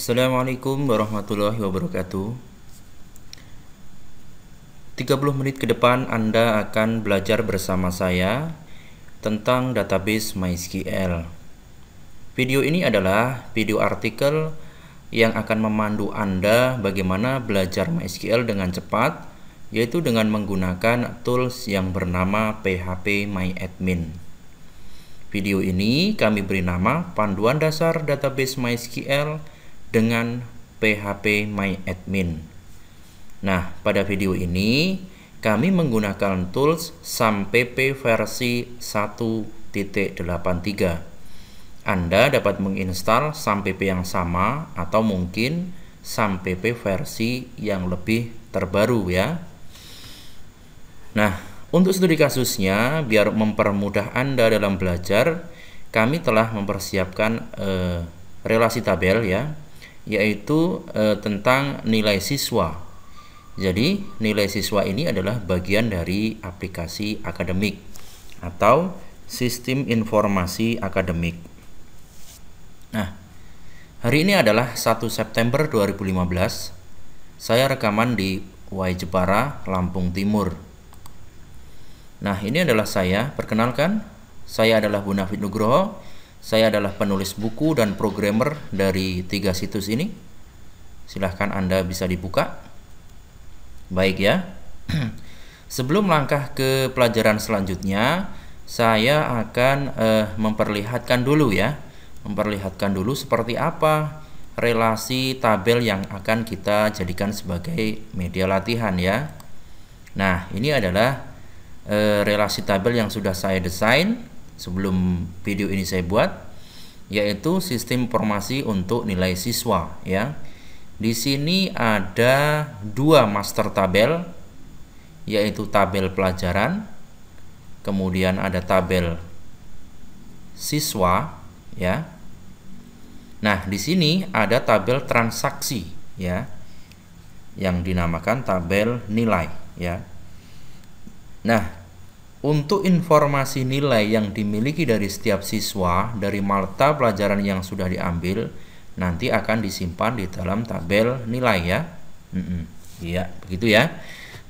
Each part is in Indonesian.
Assalamualaikum warahmatullahi wabarakatuh 30 menit ke depan Anda akan belajar bersama saya tentang database MySQL Video ini adalah video artikel yang akan memandu Anda bagaimana belajar MySQL dengan cepat yaitu dengan menggunakan tools yang bernama PHP MyAdmin Video ini kami beri nama Panduan Dasar Database MySQL dengan PHP my admin. Nah, pada video ini kami menggunakan tools SAMPP versi 1.83. Anda dapat menginstal SAMPP yang sama atau mungkin SAMPP versi yang lebih terbaru ya. Nah, untuk studi kasusnya biar mempermudah Anda dalam belajar, kami telah mempersiapkan eh, relasi tabel ya yaitu e, tentang nilai siswa. Jadi, nilai siswa ini adalah bagian dari aplikasi akademik atau sistem informasi akademik. Nah, hari ini adalah 1 September 2015. Saya rekaman di Wai Jepara, Lampung Timur. Nah, ini adalah saya. Perkenalkan, saya adalah bu Nafid Nugroho saya adalah penulis buku dan programmer dari tiga situs ini. Silahkan Anda bisa dibuka. Baik ya. Sebelum langkah ke pelajaran selanjutnya, saya akan eh, memperlihatkan dulu ya. Memperlihatkan dulu seperti apa relasi tabel yang akan kita jadikan sebagai media latihan ya. Nah, ini adalah eh, relasi tabel yang sudah saya desain sebelum video ini saya buat yaitu sistem informasi untuk nilai siswa ya di sini ada dua master tabel yaitu tabel pelajaran kemudian ada tabel siswa ya nah di sini ada tabel transaksi ya yang dinamakan tabel nilai ya nah untuk informasi nilai yang dimiliki dari setiap siswa dari malta pelajaran yang sudah diambil nanti akan disimpan di dalam tabel nilai ya. Iya, mm -mm. begitu ya.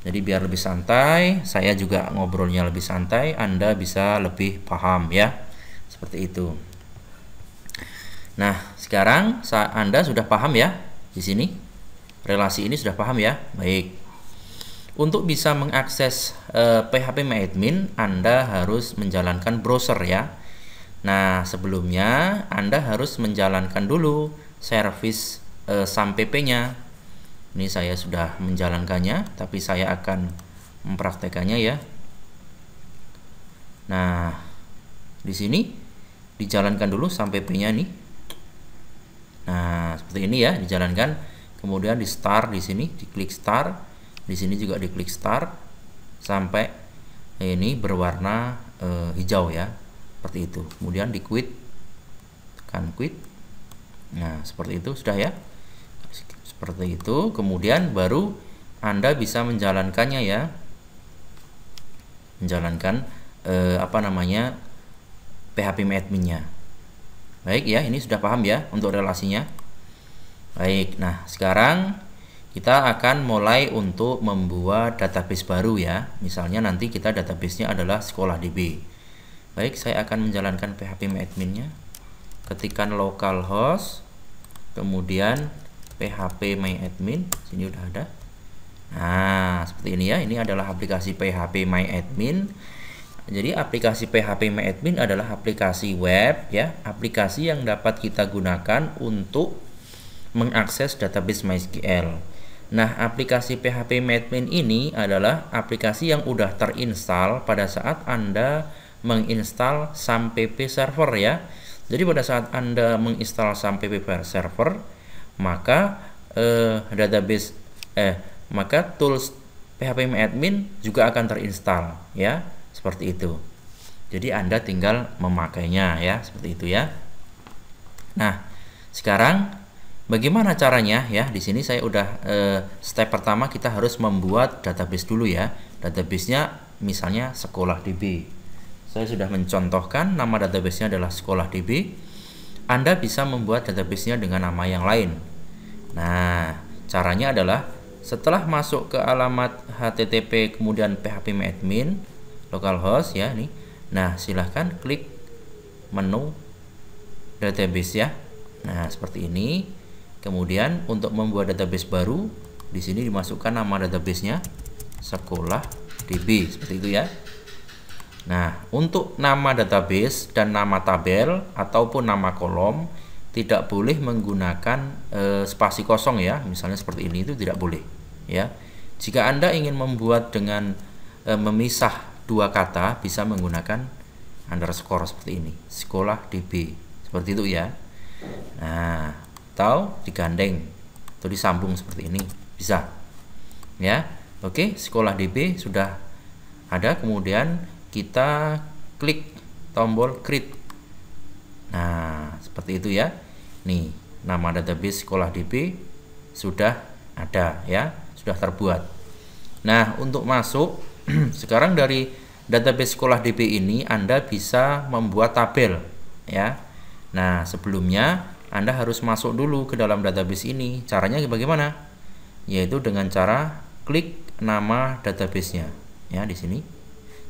Jadi biar lebih santai, saya juga ngobrolnya lebih santai, Anda bisa lebih paham ya. Seperti itu. Nah, sekarang Anda sudah paham ya di sini? Relasi ini sudah paham ya? Baik. Untuk bisa mengakses uh, eh, PHP MyAdmin, Anda harus menjalankan browser ya. Nah, sebelumnya Anda harus menjalankan dulu service eh, SAMPP-nya. Ini saya sudah menjalankannya, tapi saya akan mempraktekannya ya. Nah, di sini dijalankan dulu SAMPP-nya nih. Nah, seperti ini ya, dijalankan. Kemudian di start di sini, diklik start di sini juga diklik start sampai ini berwarna e, hijau ya seperti itu kemudian di quit kan quit nah seperti itu sudah ya seperti itu kemudian baru anda bisa menjalankannya ya menjalankan e, apa namanya PHP adminnya baik ya ini sudah paham ya untuk relasinya baik nah sekarang kita akan mulai untuk membuat database baru ya misalnya nanti kita databasenya adalah sekolah DB baik saya akan menjalankan PHP adminnya ketikan localhost kemudian PHP myadmin sini udah ada nah seperti ini ya ini adalah aplikasi PHP myadmin jadi aplikasi PHP myadmin adalah aplikasi web ya aplikasi yang dapat kita gunakan untuk mengakses database MySQL Nah, aplikasi PHP Madman ini adalah aplikasi yang udah terinstall pada saat Anda menginstal SAM PP server ya. Jadi pada saat Anda menginstal SAM PP server, maka eh, database eh maka tools PHP admin juga akan terinstall ya, seperti itu. Jadi Anda tinggal memakainya ya, seperti itu ya. Nah, sekarang Bagaimana caranya ya? Di sini saya udah eh, step pertama kita harus membuat database dulu ya. Databasenya misalnya sekolah DB. Saya sudah mencontohkan nama databasenya adalah sekolah DB. Anda bisa membuat databasenya dengan nama yang lain. Nah, caranya adalah setelah masuk ke alamat http kemudian phpMyAdmin localhost ya nih. Nah, silahkan klik menu database ya. Nah, seperti ini Kemudian untuk membuat database baru, di sini dimasukkan nama databasenya sekolah DB seperti itu ya. Nah, untuk nama database dan nama tabel ataupun nama kolom tidak boleh menggunakan e, spasi kosong ya, misalnya seperti ini itu tidak boleh ya. Jika Anda ingin membuat dengan e, memisah dua kata bisa menggunakan underscore seperti ini, sekolah DB seperti itu ya. Nah, atau digandeng atau disambung seperti ini bisa ya oke sekolah DB sudah ada kemudian kita klik tombol create nah seperti itu ya nih nama database sekolah DB sudah ada ya sudah terbuat nah untuk masuk sekarang dari database sekolah DB ini Anda bisa membuat tabel ya nah sebelumnya anda harus masuk dulu ke dalam database ini. Caranya bagaimana? Yaitu dengan cara klik nama databasenya ya di sini.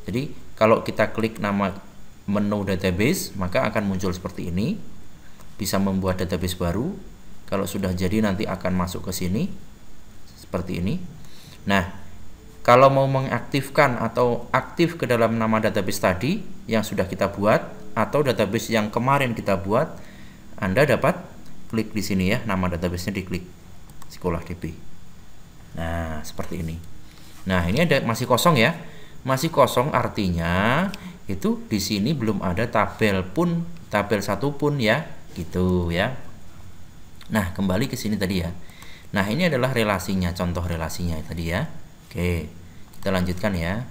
Jadi kalau kita klik nama menu database maka akan muncul seperti ini. Bisa membuat database baru. Kalau sudah jadi nanti akan masuk ke sini seperti ini. Nah, kalau mau mengaktifkan atau aktif ke dalam nama database tadi yang sudah kita buat atau database yang kemarin kita buat anda dapat klik di sini ya, nama databasenya diklik sekolah DB. Nah, seperti ini. Nah, ini ada masih kosong ya. Masih kosong artinya itu di sini belum ada tabel pun, tabel satu pun ya, gitu ya. Nah, kembali ke sini tadi ya. Nah, ini adalah relasinya, contoh relasinya tadi ya. Oke, kita lanjutkan ya.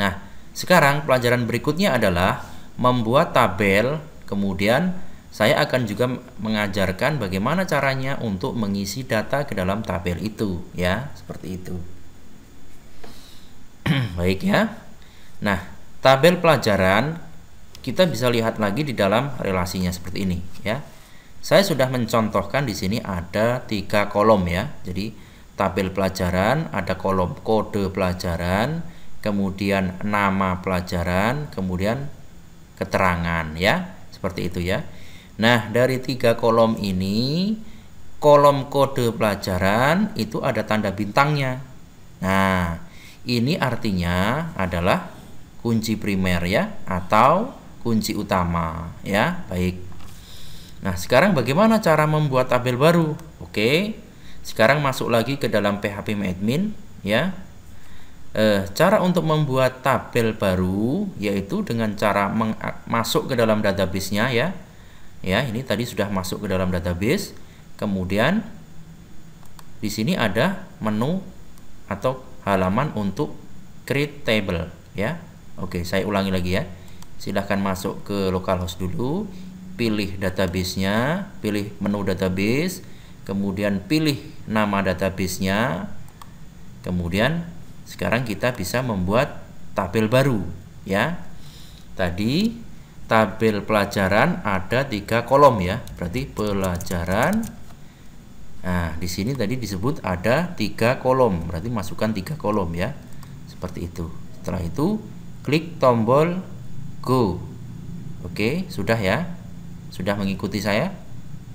Nah, sekarang pelajaran berikutnya adalah membuat tabel Kemudian saya akan juga mengajarkan bagaimana caranya untuk mengisi data ke dalam tabel itu ya, seperti itu. Baik ya. Nah, tabel pelajaran kita bisa lihat lagi di dalam relasinya seperti ini ya. Saya sudah mencontohkan di sini ada tiga kolom ya. Jadi tabel pelajaran ada kolom kode pelajaran, kemudian nama pelajaran, kemudian keterangan ya seperti itu ya nah dari tiga kolom ini kolom kode pelajaran itu ada tanda bintangnya nah ini artinya adalah kunci primer ya atau kunci utama ya baik nah sekarang bagaimana cara membuat tabel baru oke sekarang masuk lagi ke dalam PHP admin ya eh, cara untuk membuat tabel baru yaitu dengan cara masuk ke dalam database-nya ya. Ya, ini tadi sudah masuk ke dalam database. Kemudian di sini ada menu atau halaman untuk create table ya. Oke, saya ulangi lagi ya. Silahkan masuk ke localhost dulu, pilih database-nya, pilih menu database, kemudian pilih nama database-nya, kemudian sekarang kita bisa membuat tabel baru ya. Tadi tabel pelajaran ada tiga kolom ya. Berarti pelajaran Nah, di sini tadi disebut ada tiga kolom, berarti masukkan tiga kolom ya, seperti itu. Setelah itu klik tombol go. Oke, sudah ya, sudah mengikuti saya.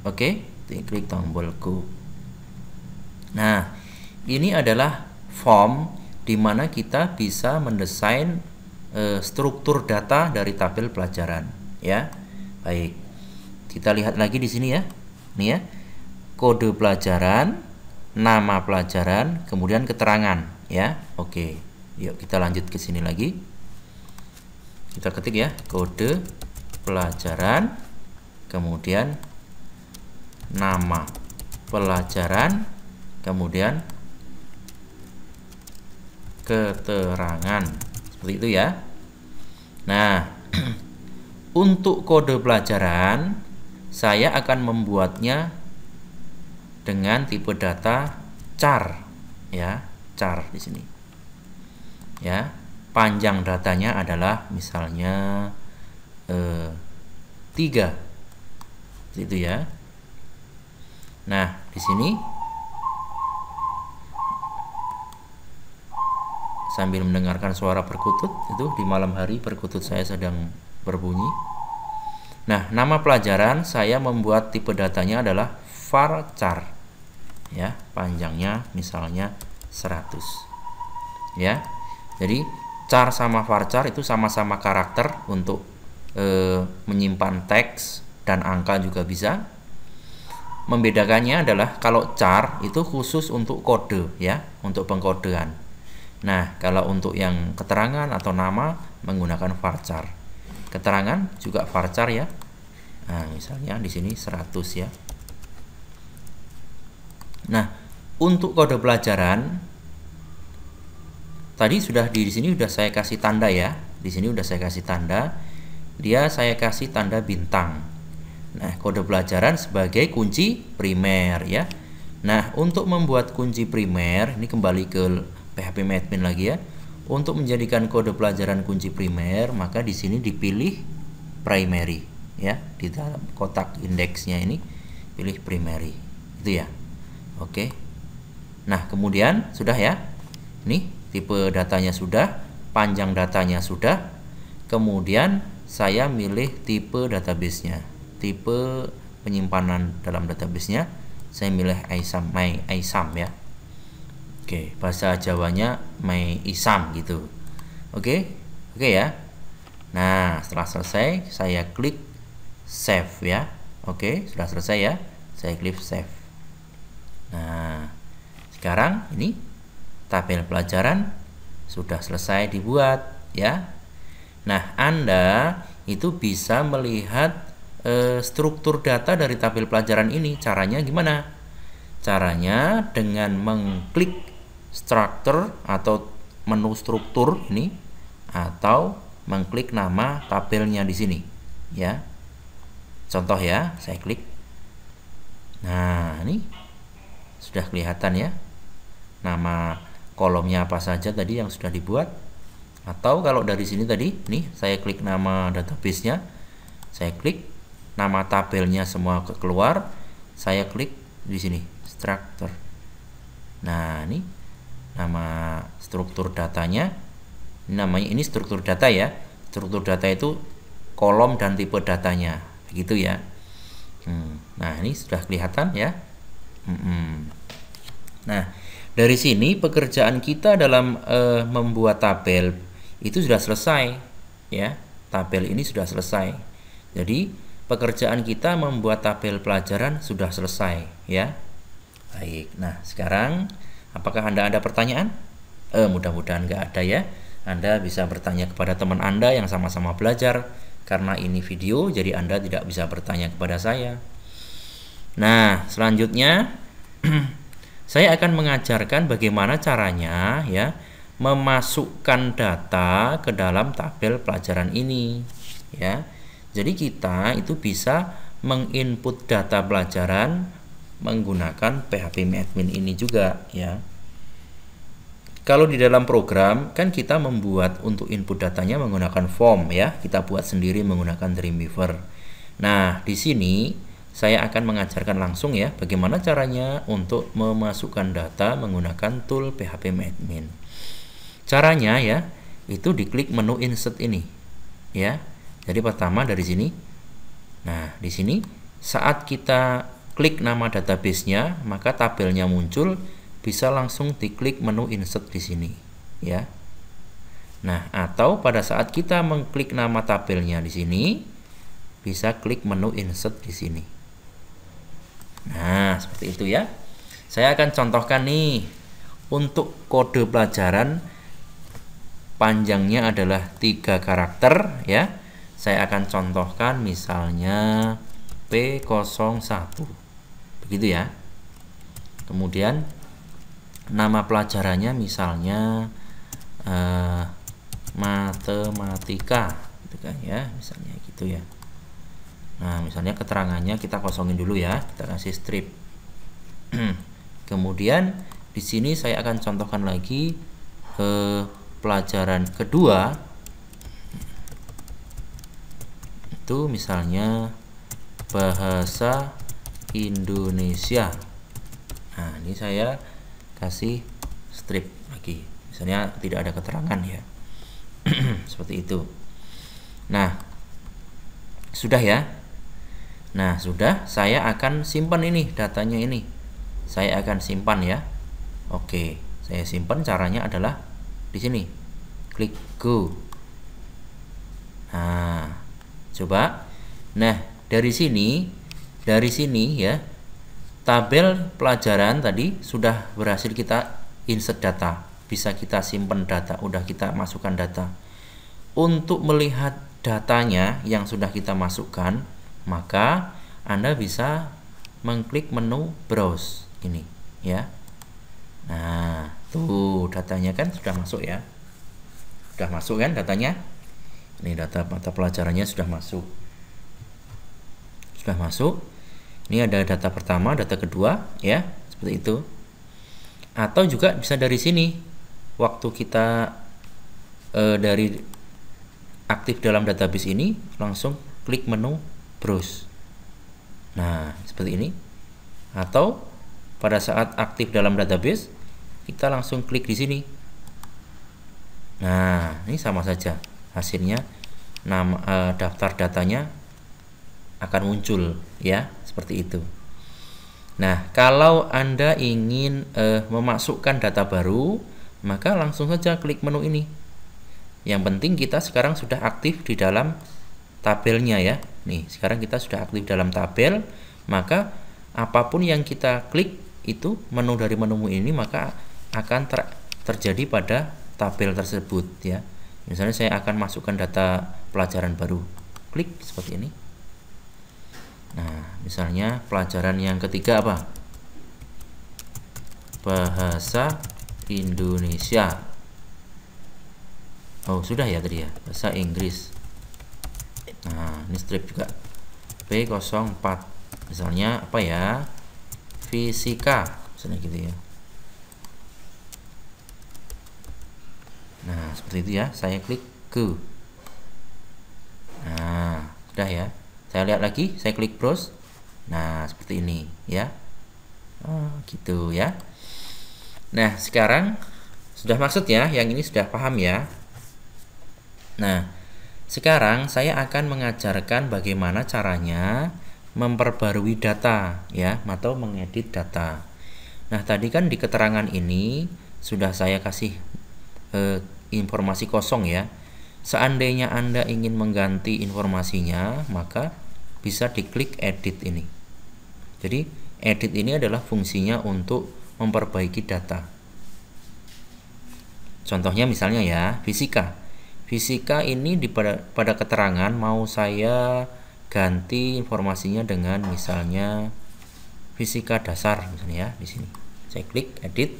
Oke, klik tombol go. Nah, ini adalah form di mana kita bisa mendesain e, struktur data dari tabel pelajaran ya. Baik. Kita lihat lagi di sini ya. Ini ya. Kode pelajaran, nama pelajaran, kemudian keterangan ya. Oke. Yuk kita lanjut ke sini lagi. Kita ketik ya kode pelajaran kemudian nama pelajaran kemudian keterangan. Seperti itu ya. Nah, untuk kode pelajaran saya akan membuatnya dengan tipe data char ya, char di sini. Ya, panjang datanya adalah misalnya eh, 3. Seperti itu ya. Nah, di sini sambil mendengarkan suara perkutut itu di malam hari perkutut saya sedang berbunyi. Nah, nama pelajaran saya membuat tipe datanya adalah varchar. Ya, panjangnya misalnya 100. Ya. Jadi char sama varchar itu sama-sama karakter untuk e, menyimpan teks dan angka juga bisa. Membedakannya adalah kalau char itu khusus untuk kode ya, untuk pengkodean. Nah, kalau untuk yang keterangan atau nama menggunakan varchar. Keterangan juga varchar ya. Nah, misalnya di sini 100 ya. Nah, untuk kode pelajaran tadi sudah di, di sini sudah saya kasih tanda ya. Di sini sudah saya kasih tanda. Dia saya kasih tanda bintang. Nah, kode pelajaran sebagai kunci primer ya. Nah, untuk membuat kunci primer ini kembali ke PHP admin lagi ya. Untuk menjadikan kode pelajaran kunci primer, maka di sini dipilih primary ya di dalam kotak indeksnya ini pilih primary itu ya. Oke. Nah, kemudian sudah ya. Nih tipe datanya sudah, panjang datanya sudah. Kemudian saya milih tipe databasenya, tipe penyimpanan dalam databasenya. Saya milih ISAM, my ISAM ya. Oke, bahasa Jawanya mai isam gitu. Oke, oke ya. Nah, setelah selesai saya klik save ya. Oke, sudah selesai ya. Saya klik save. Nah, sekarang ini tabel pelajaran sudah selesai dibuat ya. Nah, Anda itu bisa melihat e, struktur data dari tabel pelajaran ini. Caranya gimana? Caranya dengan mengklik structure atau menu struktur ini atau mengklik nama tabelnya di sini ya contoh ya saya klik nah ini sudah kelihatan ya nama kolomnya apa saja tadi yang sudah dibuat atau kalau dari sini tadi nih saya klik nama database nya saya klik nama tabelnya semua keluar saya klik di sini structure nah ini nama struktur datanya namanya ini struktur data ya struktur data itu kolom dan tipe datanya begitu ya hmm. nah ini sudah kelihatan ya hmm. nah dari sini pekerjaan kita dalam uh, membuat tabel itu sudah selesai ya tabel ini sudah selesai jadi pekerjaan kita membuat tabel pelajaran sudah selesai ya baik nah sekarang Apakah Anda ada pertanyaan? Eh, mudah-mudahan nggak ada ya. Anda bisa bertanya kepada teman Anda yang sama-sama belajar. Karena ini video, jadi Anda tidak bisa bertanya kepada saya. Nah, selanjutnya saya akan mengajarkan bagaimana caranya ya memasukkan data ke dalam tabel pelajaran ini ya. Jadi kita itu bisa menginput data pelajaran menggunakan PHP admin ini juga ya. Kalau di dalam program kan kita membuat untuk input datanya menggunakan form ya, kita buat sendiri menggunakan Dreamweaver. Nah, di sini saya akan mengajarkan langsung ya bagaimana caranya untuk memasukkan data menggunakan tool PHP admin. Caranya ya, itu diklik menu insert ini. Ya. Jadi pertama dari sini. Nah, di sini saat kita klik nama database-nya, maka tabelnya muncul bisa langsung diklik menu insert di sini ya. Nah, atau pada saat kita mengklik nama tabelnya di sini bisa klik menu insert di sini. Nah, seperti itu ya. Saya akan contohkan nih untuk kode pelajaran panjangnya adalah tiga karakter ya. Saya akan contohkan misalnya P01. Begitu ya. Kemudian nama pelajarannya misalnya eh, matematika gitu kan ya misalnya gitu ya nah misalnya keterangannya kita kosongin dulu ya kita kasih strip kemudian di sini saya akan contohkan lagi ke pelajaran kedua itu misalnya bahasa Indonesia nah ini saya kasih strip lagi misalnya tidak ada keterangan ya seperti itu nah sudah ya nah sudah saya akan simpan ini datanya ini saya akan simpan ya oke saya simpan caranya adalah di sini klik go nah coba nah dari sini dari sini ya tabel pelajaran tadi sudah berhasil kita insert data bisa kita simpan data udah kita masukkan data untuk melihat datanya yang sudah kita masukkan maka Anda bisa mengklik menu browse ini ya Nah, tuh datanya kan sudah masuk ya. Sudah masuk kan datanya? Ini data mata pelajarannya sudah masuk. Sudah masuk. Ini ada data pertama, data kedua, ya, seperti itu. Atau juga bisa dari sini, waktu kita e, dari aktif dalam database ini, langsung klik menu browse. Nah, seperti ini. Atau pada saat aktif dalam database, kita langsung klik di sini. Nah, ini sama saja hasilnya. Nama e, daftar datanya akan muncul ya seperti itu nah kalau anda ingin eh, memasukkan data baru maka langsung saja klik menu ini yang penting kita sekarang sudah aktif di dalam tabelnya ya nih sekarang kita sudah aktif dalam tabel maka apapun yang kita klik itu menu dari menu ini maka akan ter terjadi pada tabel tersebut ya misalnya saya akan masukkan data pelajaran baru klik seperti ini Nah, misalnya pelajaran yang ketiga apa? Bahasa Indonesia. Oh, sudah ya tadi ya, bahasa Inggris. Nah, ini strip juga. P04. Misalnya apa ya? Fisika, misalnya gitu ya. Nah, seperti itu ya. Saya klik go. Nah, sudah ya saya lihat lagi saya klik browse nah seperti ini ya oh, gitu ya nah sekarang sudah maksud ya yang ini sudah paham ya nah sekarang saya akan mengajarkan bagaimana caranya memperbarui data ya atau mengedit data nah tadi kan di keterangan ini sudah saya kasih eh, informasi kosong ya Seandainya Anda ingin mengganti informasinya, maka bisa diklik edit ini. Jadi, edit ini adalah fungsinya untuk memperbaiki data. Contohnya misalnya ya, fisika. Fisika ini di pada, pada keterangan mau saya ganti informasinya dengan misalnya fisika dasar misalnya ya di sini. Saya klik edit.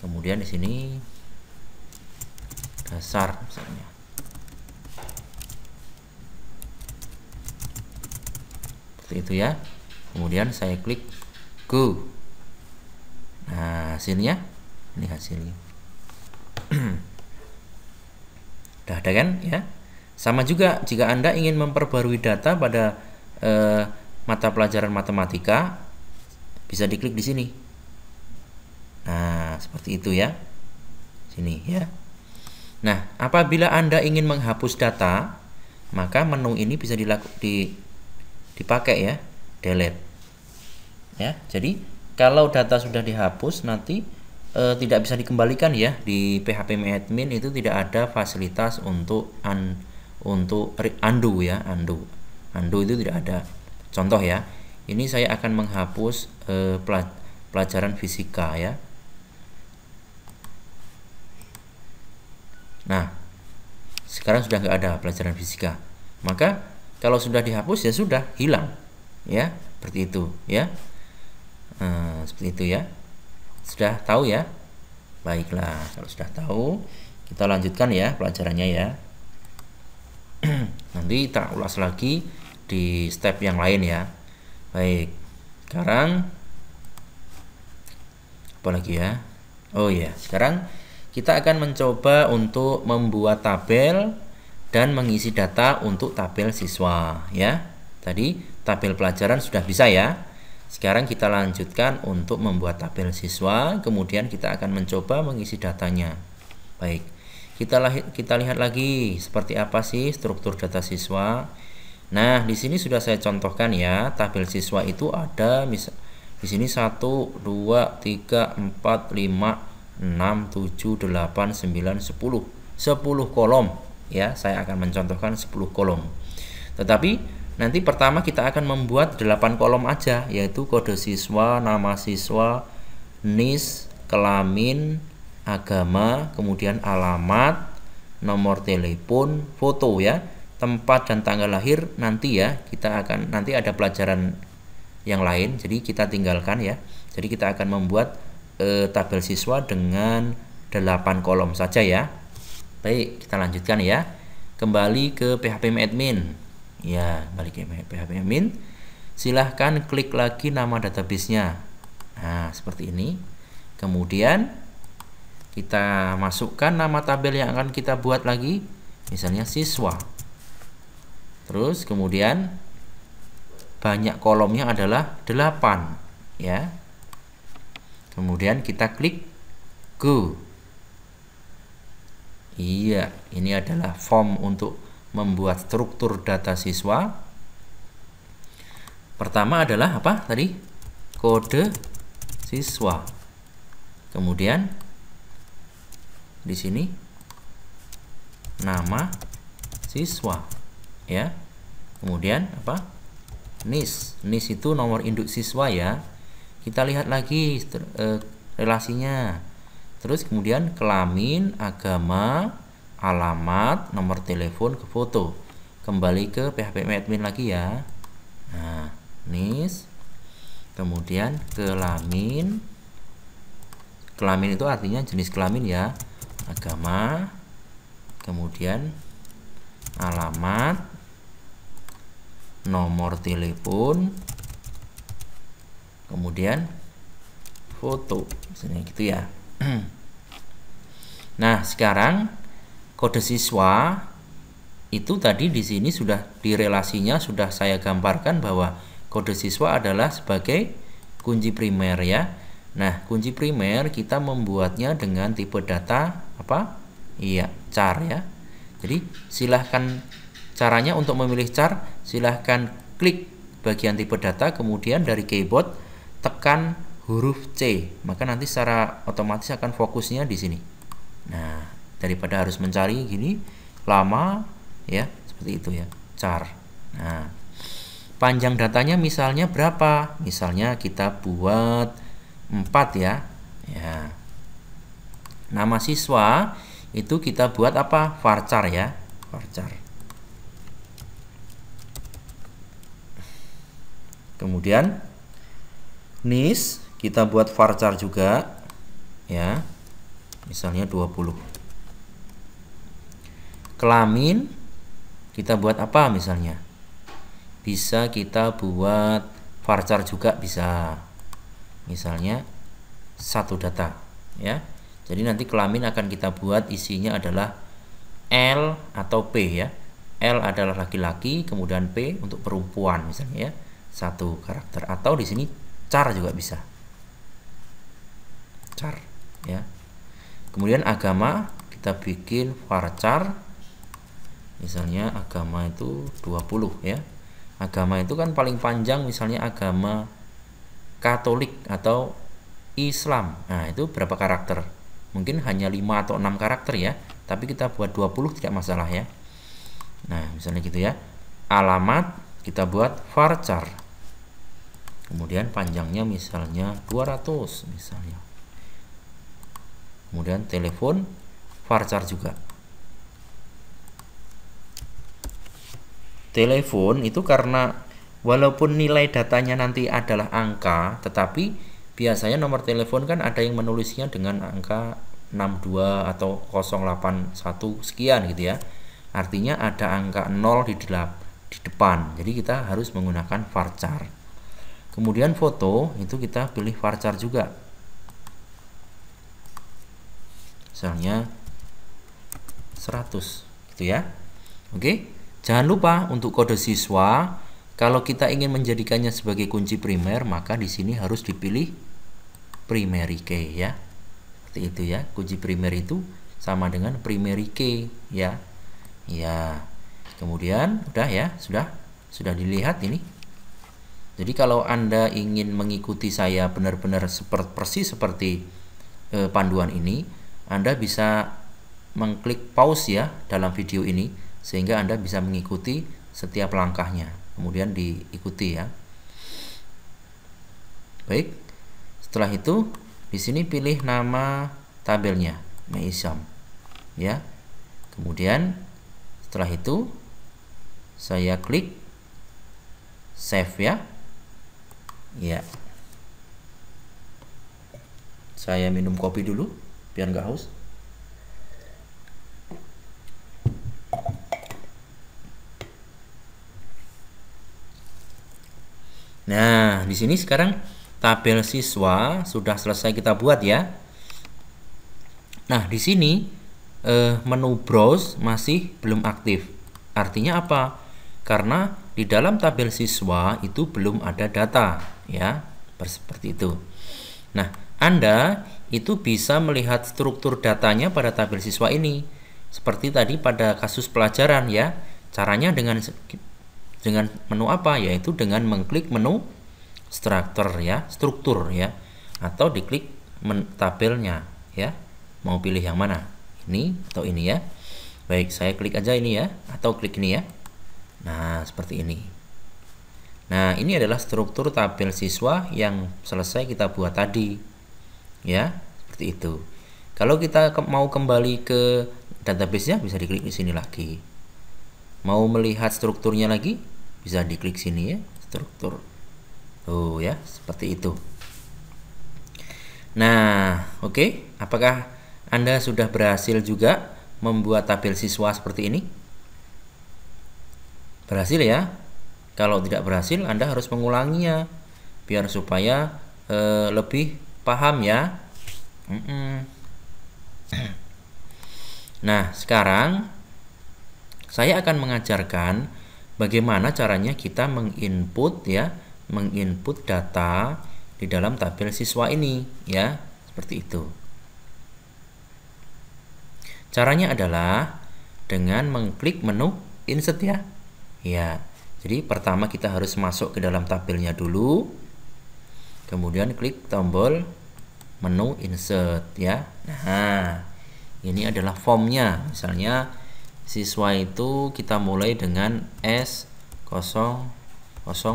Kemudian di sini dasar misalnya seperti itu ya kemudian saya klik go nah hasilnya ini hasilnya udah ada kan ya sama juga jika anda ingin memperbarui data pada eh, mata pelajaran matematika bisa diklik di sini nah seperti itu ya sini ya nah apabila anda ingin menghapus data maka menu ini bisa dilakukan dipakai ya delete ya jadi kalau data sudah dihapus nanti e, tidak bisa dikembalikan ya di PHP admin itu tidak ada fasilitas untuk un, untuk undo ya undo undo itu tidak ada contoh ya ini saya akan menghapus e, pelajaran fisika ya nah sekarang sudah nggak ada pelajaran fisika maka kalau sudah dihapus ya sudah hilang, ya seperti itu, ya hmm, seperti itu ya. Sudah tahu ya? Baiklah, kalau sudah tahu kita lanjutkan ya pelajarannya ya. Nanti tak ulas lagi di step yang lain ya. Baik. Sekarang apa lagi ya? Oh ya, sekarang kita akan mencoba untuk membuat tabel dan mengisi data untuk tabel siswa ya. Tadi tabel pelajaran sudah bisa ya. Sekarang kita lanjutkan untuk membuat tabel siswa, kemudian kita akan mencoba mengisi datanya. Baik. Kita kita lihat lagi seperti apa sih struktur data siswa. Nah, di sini sudah saya contohkan ya, tabel siswa itu ada misal di sini satu dua tiga empat lima enam tujuh delapan sembilan sepuluh sepuluh kolom ya saya akan mencontohkan 10 kolom tetapi nanti pertama kita akan membuat 8 kolom aja yaitu kode siswa, nama siswa, nis, kelamin, agama, kemudian alamat, nomor telepon, foto ya, tempat dan tanggal lahir nanti ya kita akan nanti ada pelajaran yang lain jadi kita tinggalkan ya. Jadi kita akan membuat e, tabel siswa dengan 8 kolom saja ya. Baik, kita lanjutkan ya. Kembali ke PHP admin. Ya, balik ke PHP admin. Silahkan klik lagi nama database-nya. Nah, seperti ini. Kemudian kita masukkan nama tabel yang akan kita buat lagi, misalnya siswa. Terus kemudian banyak kolomnya adalah 8, ya. Kemudian kita klik go. Iya, ini adalah form untuk membuat struktur data siswa. Pertama adalah apa tadi? Kode siswa. Kemudian di sini nama siswa ya. Kemudian apa? NIS. NIS itu nomor induk siswa ya. Kita lihat lagi eh, relasinya terus kemudian kelamin, agama, alamat, nomor telepon ke foto. Kembali ke PHP admin lagi ya. Nah, nis. Kemudian kelamin. Kelamin itu artinya jenis kelamin ya. Agama. Kemudian alamat, nomor telepon, kemudian foto. Misalnya gitu ya. nah, sekarang kode siswa itu tadi di sini sudah di relasinya sudah saya gambarkan bahwa kode siswa adalah sebagai kunci primer ya. Nah, kunci primer kita membuatnya dengan tipe data apa? Iya, char ya. Jadi, silahkan caranya untuk memilih char, silahkan klik bagian tipe data kemudian dari keyboard tekan huruf C, maka nanti secara otomatis akan fokusnya di sini. Nah, daripada harus mencari gini lama ya, seperti itu ya, car Nah, panjang datanya misalnya berapa? Misalnya kita buat 4 ya. Ya. Nama siswa itu kita buat apa? varchar ya, varchar. Kemudian NIS kita buat varchar juga ya misalnya 20 kelamin kita buat apa misalnya bisa kita buat varchar juga bisa misalnya satu data ya jadi nanti kelamin akan kita buat isinya adalah L atau P ya L adalah laki-laki kemudian P untuk perempuan misalnya ya satu karakter atau di sini cara juga bisa varchar ya kemudian agama kita bikin varchar misalnya agama itu 20 ya agama itu kan paling panjang misalnya agama Katolik atau Islam nah itu berapa karakter mungkin hanya 5 atau 6 karakter ya tapi kita buat 20 tidak masalah ya nah misalnya gitu ya alamat kita buat varchar kemudian panjangnya misalnya 200 misalnya kemudian telepon varchar juga telepon itu karena walaupun nilai datanya nanti adalah angka tetapi biasanya nomor telepon kan ada yang menulisnya dengan angka 62 atau 081 sekian gitu ya artinya ada angka 0 di, delap, di depan jadi kita harus menggunakan varchar kemudian foto itu kita pilih varchar juga misalnya 100 gitu ya oke jangan lupa untuk kode siswa kalau kita ingin menjadikannya sebagai kunci primer maka di sini harus dipilih primary key ya seperti itu ya kunci primer itu sama dengan primary key ya ya kemudian udah ya sudah sudah dilihat ini jadi kalau anda ingin mengikuti saya benar-benar seperti persis seperti eh, panduan ini anda bisa mengklik pause ya dalam video ini sehingga Anda bisa mengikuti setiap langkahnya kemudian diikuti ya baik setelah itu di sini pilih nama tabelnya Meisam ya kemudian setelah itu saya klik save ya ya saya minum kopi dulu biar nggak haus Nah, di sini sekarang tabel siswa sudah selesai kita buat ya. Nah, di sini eh, menu browse masih belum aktif. Artinya apa? Karena di dalam tabel siswa itu belum ada data, ya, seperti itu. Nah, Anda itu bisa melihat struktur datanya pada tabel siswa ini. Seperti tadi pada kasus pelajaran ya. Caranya dengan dengan menu apa? Yaitu dengan mengklik menu struktur ya, struktur ya. Atau diklik tabelnya ya. Mau pilih yang mana? Ini atau ini ya. Baik, saya klik aja ini ya atau klik ini ya. Nah, seperti ini. Nah, ini adalah struktur tabel siswa yang selesai kita buat tadi ya seperti itu kalau kita ke mau kembali ke database-nya bisa diklik di sini lagi mau melihat strukturnya lagi bisa diklik sini ya struktur oh ya seperti itu nah oke okay. apakah anda sudah berhasil juga membuat tabel siswa seperti ini berhasil ya kalau tidak berhasil anda harus mengulanginya biar supaya e, lebih Paham ya? Nah, sekarang saya akan mengajarkan bagaimana caranya kita menginput ya, menginput data di dalam tabel siswa ini ya, seperti itu. Caranya adalah dengan mengklik menu insert ya. Ya. Jadi pertama kita harus masuk ke dalam tabelnya dulu kemudian klik tombol menu insert ya nah ini adalah formnya misalnya siswa itu kita mulai dengan S001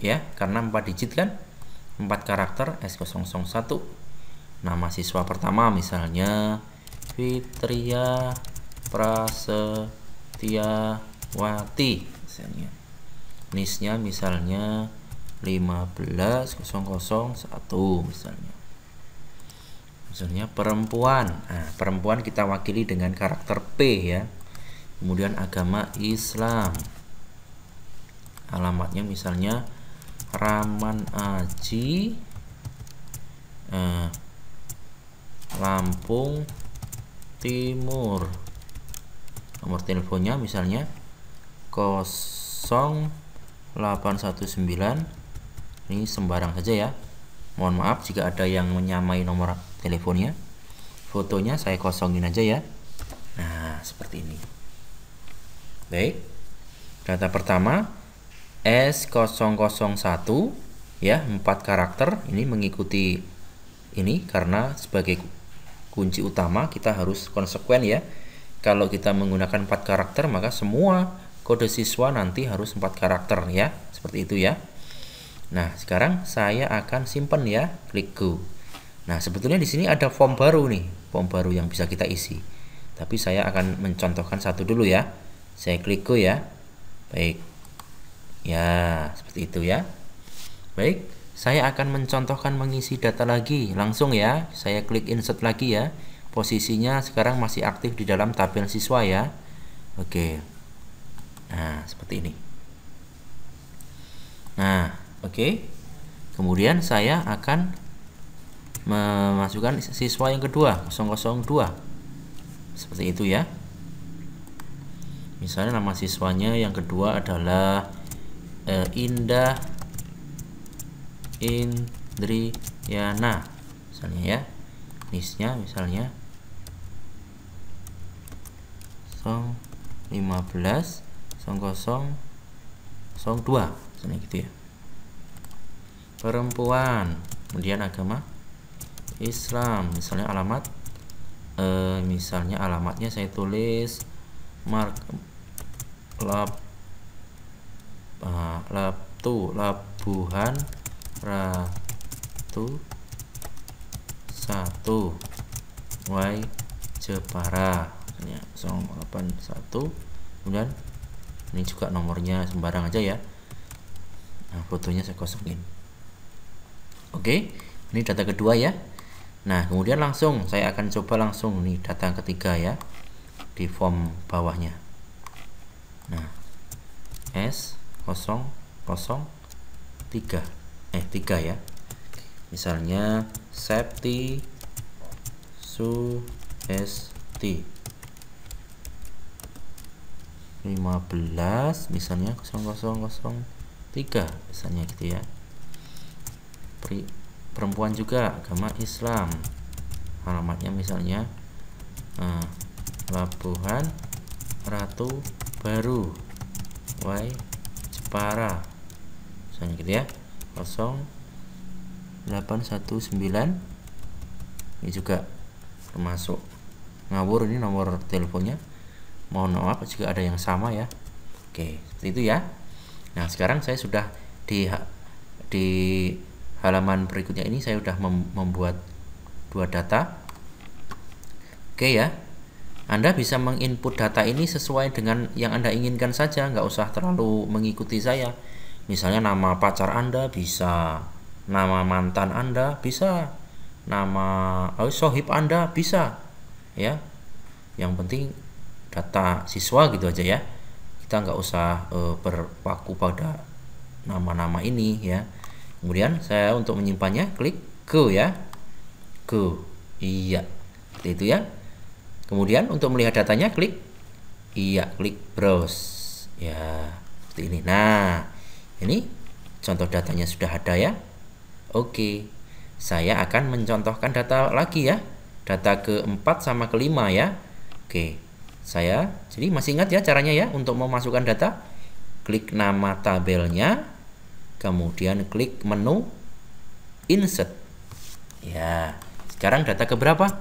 ya karena 4 digit kan 4 karakter S001 nama siswa pertama misalnya Fitria Prasetyawati misalnya nisnya misalnya 15001 misalnya misalnya perempuan nah, perempuan kita wakili dengan karakter P ya kemudian agama Islam alamatnya misalnya Raman Aji eh, Lampung Timur nomor teleponnya misalnya 0819 ini sembarang saja ya mohon maaf jika ada yang menyamai nomor teleponnya fotonya saya kosongin aja ya nah seperti ini baik data pertama S001 ya 4 karakter ini mengikuti ini karena sebagai kunci utama kita harus konsekuen ya kalau kita menggunakan 4 karakter maka semua kode siswa nanti harus 4 karakter ya seperti itu ya Nah, sekarang saya akan simpan ya, klik go. Nah, sebetulnya di sini ada form baru nih, form baru yang bisa kita isi. Tapi saya akan mencontohkan satu dulu ya. Saya klik go ya. Baik. Ya, seperti itu ya. Baik, saya akan mencontohkan mengisi data lagi langsung ya. Saya klik insert lagi ya. Posisinya sekarang masih aktif di dalam tabel siswa ya. Oke. Nah, seperti ini. Nah, Oke. Kemudian saya akan memasukkan siswa yang kedua 002 seperti itu ya misalnya nama siswanya yang kedua adalah eh, Indah Indriyana, misalnya ya nisnya misalnya 015 00 dua, misalnya gitu ya perempuan kemudian agama Islam misalnya alamat eh, misalnya alamatnya saya tulis mark lab lab ah, labtu labuhan ratu satu y Jepara ya, 081 kemudian ini juga nomornya sembarang aja ya nah fotonya saya kosongin Oke, ini data kedua ya. Nah, kemudian langsung saya akan coba langsung nih data ketiga ya di form bawahnya. Nah, S 003 eh 3 ya. Misalnya safety su st 15 misalnya 0003 misalnya gitu ya perempuan juga agama Islam alamatnya misalnya nah, Labuhan Ratu Baru Wai Jepara misalnya gitu ya 0819 ini juga termasuk ngawur ini nomor teleponnya mohon maaf jika ada yang sama ya oke seperti itu ya nah sekarang saya sudah di di halaman berikutnya ini saya sudah mem membuat dua data oke ya Anda bisa menginput data ini sesuai dengan yang Anda inginkan saja nggak usah terlalu mengikuti saya misalnya nama pacar Anda bisa nama mantan Anda bisa nama oh, sohib Anda bisa ya yang penting data siswa gitu aja ya kita nggak usah uh, berpaku pada nama-nama ini ya kemudian saya untuk menyimpannya klik ke ya ke iya seperti itu ya kemudian untuk melihat datanya klik iya klik browse ya seperti ini nah ini contoh datanya sudah ada ya oke saya akan mencontohkan data lagi ya data keempat sama kelima ya oke saya jadi masih ingat ya caranya ya untuk memasukkan data klik nama tabelnya kemudian klik menu insert ya sekarang data keberapa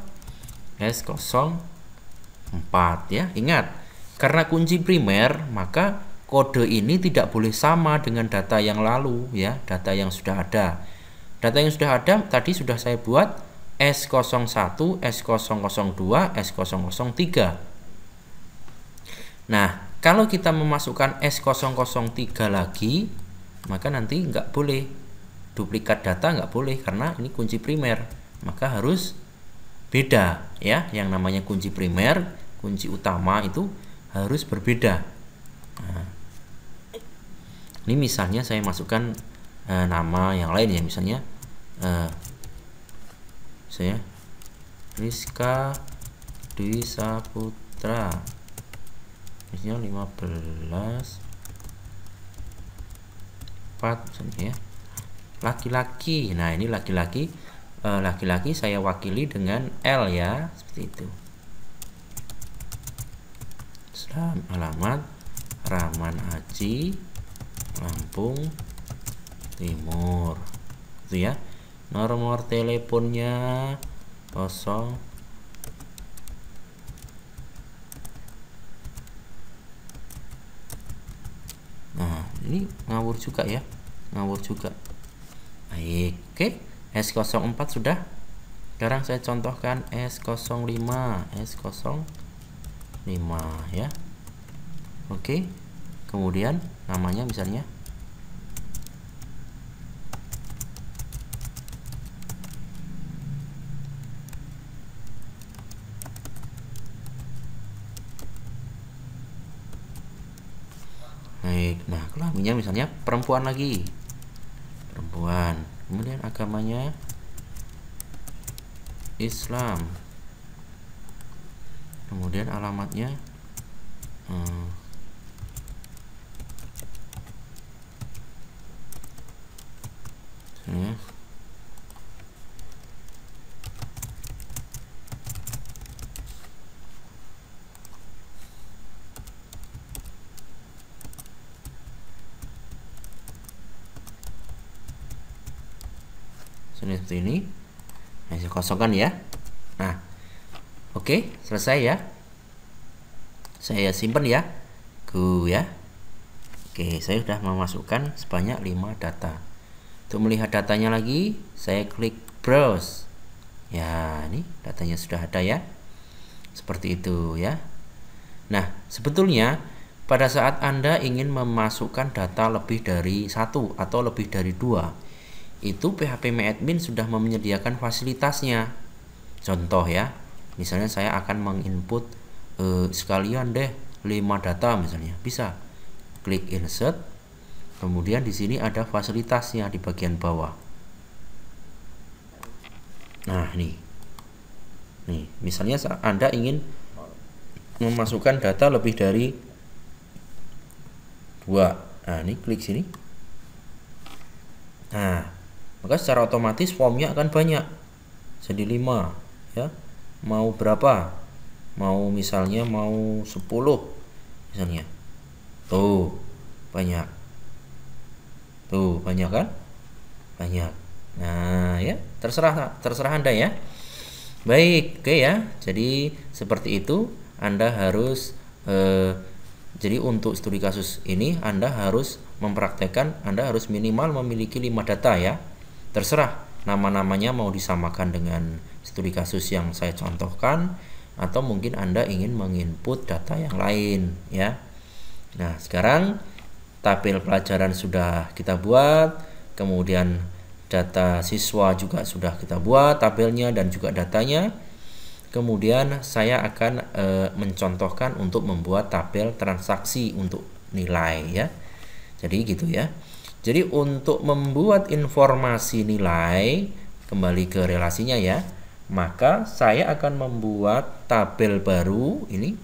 S04 ya ingat karena kunci primer maka kode ini tidak boleh sama dengan data yang lalu ya data yang sudah ada data yang sudah ada tadi sudah saya buat S01, S002, S003 nah kalau kita memasukkan S003 lagi maka nanti nggak boleh duplikat data nggak boleh karena ini kunci primer maka harus beda ya yang namanya kunci primer kunci utama itu harus berbeda nah, ini misalnya saya masukkan eh, nama yang lain ya misalnya eh, saya Rizka Dwi Saputra misalnya 15 empat ya laki-laki nah ini laki-laki eh, laki-laki saya wakili dengan L ya seperti itu alamat Rahman Aji Lampung Timur itu ya nomor teleponnya kosong nah ini ngawur juga ya ngawur juga baik oke S04 sudah sekarang saya contohkan S05 S05 ya oke kemudian namanya misalnya Baik, nah kelaminnya misalnya perempuan lagi kemudian agamanya Islam kemudian alamatnya hmm, ya kosongkan ya nah oke okay, selesai ya saya simpan ya ku ya oke okay, saya sudah memasukkan sebanyak 5 data untuk melihat datanya lagi saya klik browse ya ini datanya sudah ada ya seperti itu ya nah sebetulnya pada saat Anda ingin memasukkan data lebih dari satu atau lebih dari dua itu PHP My Admin sudah menyediakan fasilitasnya. Contoh ya, misalnya saya akan menginput eh, sekalian deh 5 data misalnya, bisa. Klik insert. Kemudian di sini ada fasilitasnya di bagian bawah. Nah, nih. Nih, misalnya Anda ingin memasukkan data lebih dari dua. Nah, ini klik sini. Nah, maka secara otomatis formnya akan banyak jadi 5 ya mau berapa mau misalnya mau 10 misalnya tuh banyak tuh banyak kan banyak nah ya terserah terserah anda ya baik oke okay, ya jadi seperti itu anda harus eh, jadi untuk studi kasus ini anda harus mempraktekkan anda harus minimal memiliki lima data ya terserah nama-namanya mau disamakan dengan studi kasus yang saya contohkan atau mungkin Anda ingin menginput data yang lain ya. Nah, sekarang tabel pelajaran sudah kita buat, kemudian data siswa juga sudah kita buat tabelnya dan juga datanya. Kemudian saya akan e, mencontohkan untuk membuat tabel transaksi untuk nilai ya. Jadi gitu ya. Jadi untuk membuat informasi nilai kembali ke relasinya ya, maka saya akan membuat tabel baru ini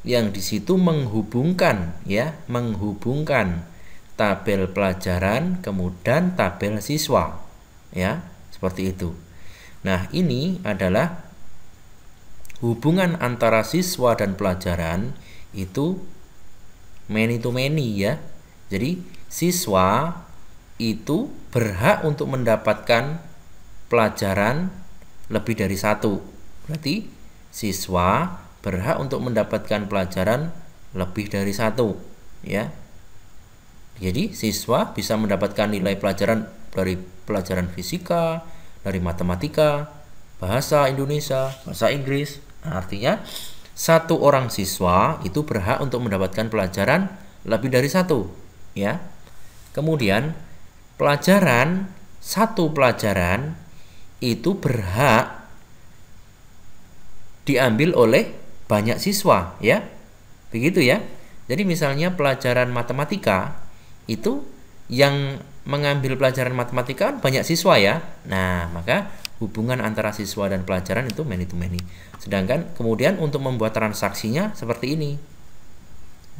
yang di situ menghubungkan ya, menghubungkan tabel pelajaran kemudian tabel siswa ya, seperti itu. Nah, ini adalah hubungan antara siswa dan pelajaran itu many to many ya. Jadi siswa itu berhak untuk mendapatkan pelajaran lebih dari satu. Berarti siswa berhak untuk mendapatkan pelajaran lebih dari satu, ya. Jadi siswa bisa mendapatkan nilai pelajaran dari pelajaran fisika, dari matematika, bahasa Indonesia, bahasa Inggris. Nah, artinya satu orang siswa itu berhak untuk mendapatkan pelajaran lebih dari satu, ya. Kemudian pelajaran satu pelajaran itu berhak diambil oleh banyak siswa ya. Begitu ya. Jadi misalnya pelajaran matematika itu yang mengambil pelajaran matematika kan banyak siswa ya. Nah, maka hubungan antara siswa dan pelajaran itu many to many. Sedangkan kemudian untuk membuat transaksinya seperti ini.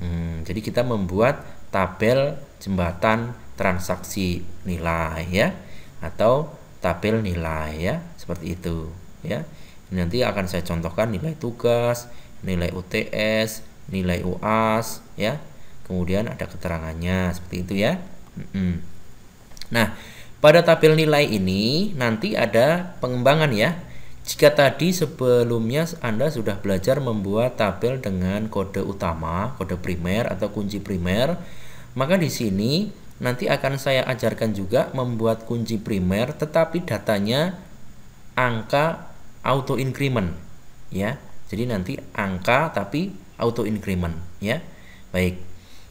Hmm, jadi kita membuat tabel jembatan transaksi nilai ya atau tabel nilai ya seperti itu ya nanti akan saya contohkan nilai tugas nilai UTS nilai UAS ya kemudian ada keterangannya seperti itu ya nah pada tabel nilai ini nanti ada pengembangan ya jika tadi sebelumnya Anda sudah belajar membuat tabel dengan kode utama kode primer atau kunci primer maka di sini nanti akan saya ajarkan juga membuat kunci primer tetapi datanya angka auto increment ya. Jadi nanti angka tapi auto increment ya. Baik.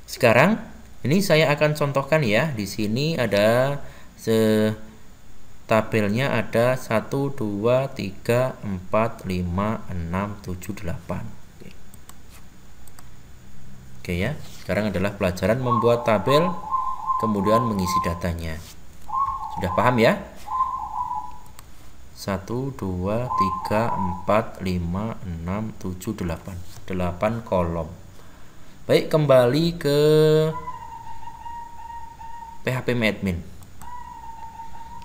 Sekarang ini saya akan contohkan ya. Di sini ada se tabelnya ada 1 2 3 4 5 6 7 8. Oke. Oke ya. Sekarang adalah pelajaran membuat tabel kemudian mengisi datanya. Sudah paham ya? 1 2 3 4 5 6 7 8. 8 kolom. Baik, kembali ke PHP admin.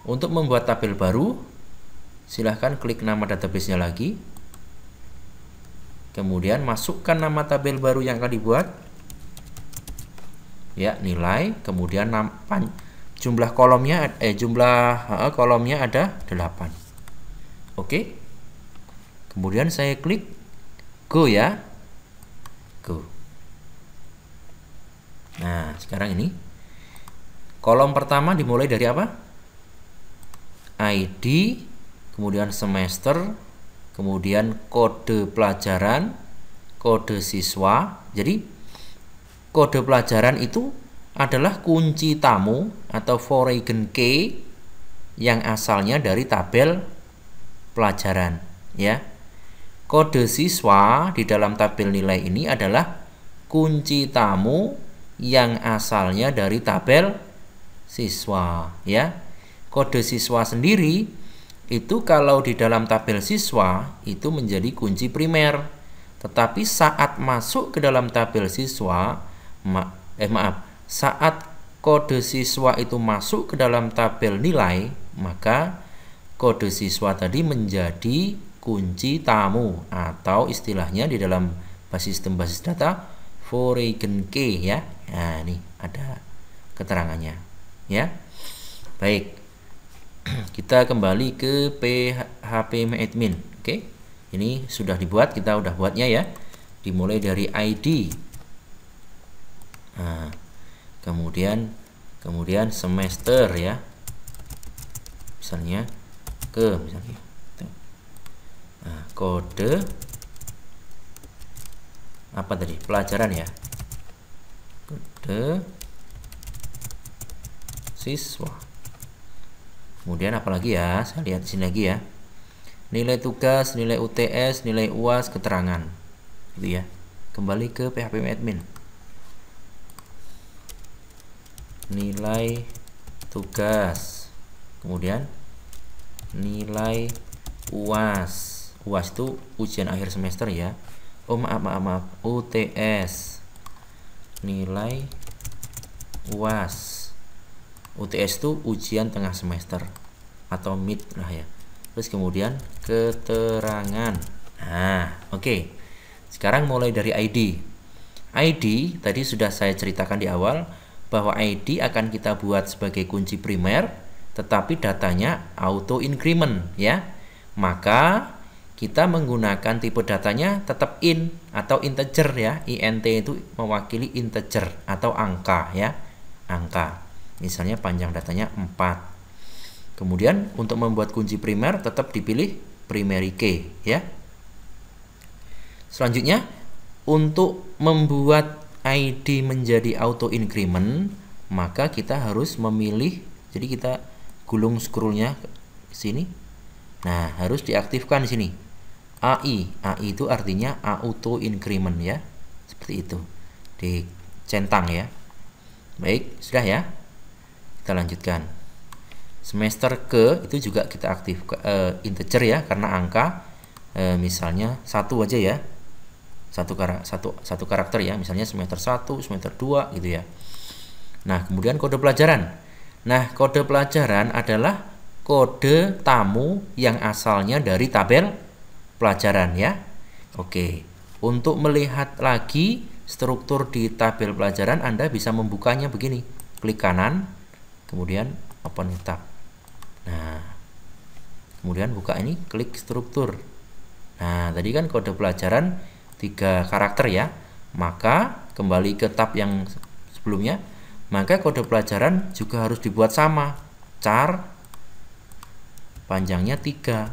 Untuk membuat tabel baru, silahkan klik nama database-nya lagi. Kemudian masukkan nama tabel baru yang akan dibuat ya nilai kemudian jumlah kolomnya eh jumlah eh, kolomnya ada 8 oke kemudian saya klik go ya go nah sekarang ini kolom pertama dimulai dari apa ID kemudian semester kemudian kode pelajaran kode siswa jadi kode pelajaran itu adalah kunci tamu atau foreign key yang asalnya dari tabel pelajaran ya. Kode siswa di dalam tabel nilai ini adalah kunci tamu yang asalnya dari tabel siswa ya. Kode siswa sendiri itu kalau di dalam tabel siswa itu menjadi kunci primer. Tetapi saat masuk ke dalam tabel siswa, ma eh maaf, saat kode siswa itu masuk ke dalam tabel nilai, maka kode siswa tadi menjadi kunci tamu atau istilahnya di dalam sistem basis data foreign key ya. Nah, ini ada keterangannya ya. Baik. Kita kembali ke PHP admin, oke. Ini sudah dibuat, kita udah buatnya ya. Dimulai dari ID nah, kemudian kemudian semester ya misalnya ke misalnya gitu. nah, kode apa tadi pelajaran ya kode siswa kemudian apalagi ya saya lihat sini lagi ya nilai tugas nilai UTS nilai uas keterangan gitu ya kembali ke PHP admin nilai tugas kemudian nilai UAS UAS itu ujian akhir semester ya oh maaf maaf maaf UTS nilai UAS UTS itu ujian tengah semester atau mid lah ya terus kemudian keterangan nah oke okay. sekarang mulai dari ID ID tadi sudah saya ceritakan di awal bahwa ID akan kita buat sebagai kunci primer tetapi datanya auto increment ya maka kita menggunakan tipe datanya tetap in atau integer ya int itu mewakili integer atau angka ya angka misalnya panjang datanya 4 kemudian untuk membuat kunci primer tetap dipilih primary key ya selanjutnya untuk membuat ID menjadi auto increment maka kita harus memilih jadi kita gulung scrollnya ke sini nah harus diaktifkan di sini AI AI itu artinya auto increment ya seperti itu Di centang ya baik sudah ya kita lanjutkan semester ke itu juga kita aktif uh, integer ya karena angka uh, misalnya satu aja ya satu, kar satu, satu karakter ya, misalnya semester 1, semester 2 gitu ya. Nah, kemudian kode pelajaran. Nah, kode pelajaran adalah kode tamu yang asalnya dari tabel pelajaran ya. Oke. Untuk melihat lagi struktur di tabel pelajaran Anda bisa membukanya begini. Klik kanan, kemudian open tab. Nah, kemudian buka ini, klik struktur. Nah, tadi kan kode pelajaran tiga karakter ya maka kembali ke tab yang sebelumnya maka kode pelajaran juga harus dibuat sama char panjangnya tiga,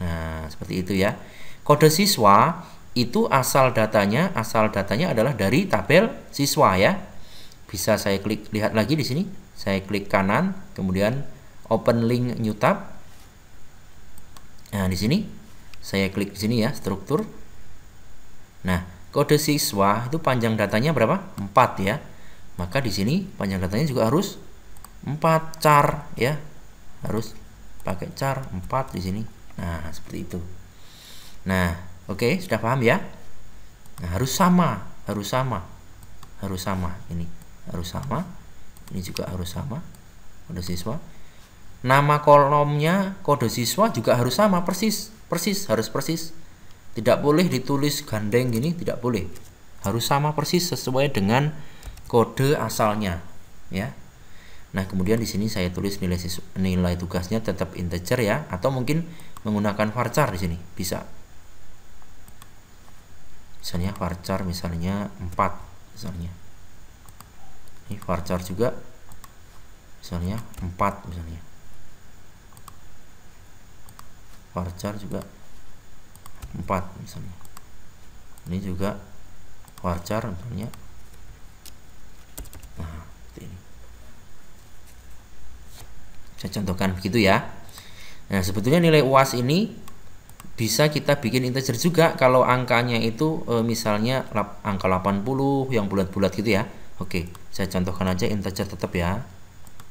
nah seperti itu ya kode siswa itu asal datanya asal datanya adalah dari tabel siswa ya bisa saya klik lihat lagi di sini saya klik kanan kemudian open link new tab nah di sini saya klik di sini ya struktur Nah, kode siswa itu panjang datanya berapa? 4 ya. Maka di sini panjang datanya juga harus 4 char ya. Harus pakai char 4 di sini. Nah, seperti itu. Nah, oke, okay, sudah paham ya? Nah, harus sama, harus sama. Harus sama ini. Harus sama. Ini juga harus sama. Kode siswa. Nama kolomnya kode siswa juga harus sama persis, persis harus persis tidak boleh ditulis gandeng gini tidak boleh harus sama persis sesuai dengan kode asalnya ya nah kemudian di sini saya tulis nilai nilai tugasnya tetap integer ya atau mungkin menggunakan varchar di sini bisa misalnya varchar misalnya 4 misalnya ini varchar juga misalnya 4 misalnya varchar juga 4 misalnya ini juga wajar misalnya nah ini saya contohkan begitu ya nah sebetulnya nilai uas ini bisa kita bikin integer juga kalau angkanya itu e, misalnya angka 80 yang bulat-bulat gitu ya oke saya contohkan aja integer tetap ya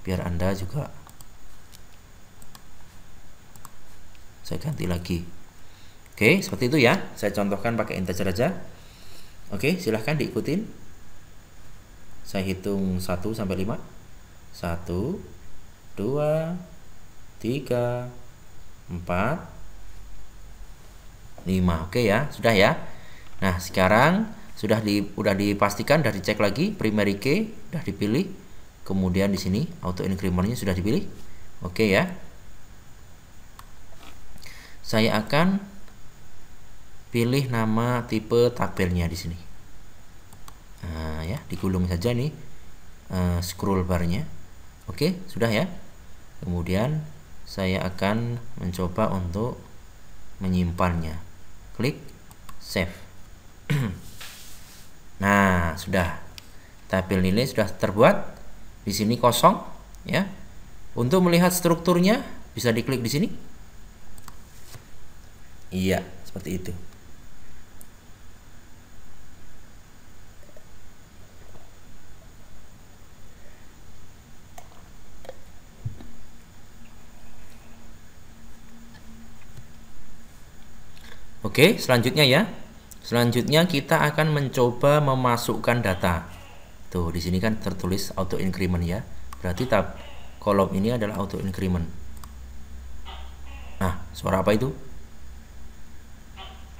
biar anda juga saya ganti lagi Oke, okay, seperti itu ya. Saya contohkan pakai integer aja. Oke, okay, silahkan diikutin. Saya hitung 1 sampai 5. 1, 2, 3, 4, 5. Oke okay ya, sudah ya. Nah, sekarang sudah di udah dipastikan sudah dicek lagi primary key sudah dipilih. Kemudian di sini auto increment-nya sudah dipilih. Oke okay ya. Saya akan pilih nama tipe tabelnya di sini nah, ya digulung saja nih uh, scroll barnya oke sudah ya kemudian saya akan mencoba untuk menyimpannya klik save nah sudah tabel nilai sudah terbuat di sini kosong ya untuk melihat strukturnya bisa diklik di sini iya seperti itu Oke, selanjutnya ya. Selanjutnya kita akan mencoba memasukkan data. Tuh, di sini kan tertulis auto increment ya. Berarti tab kolom ini adalah auto increment. Nah, suara apa itu?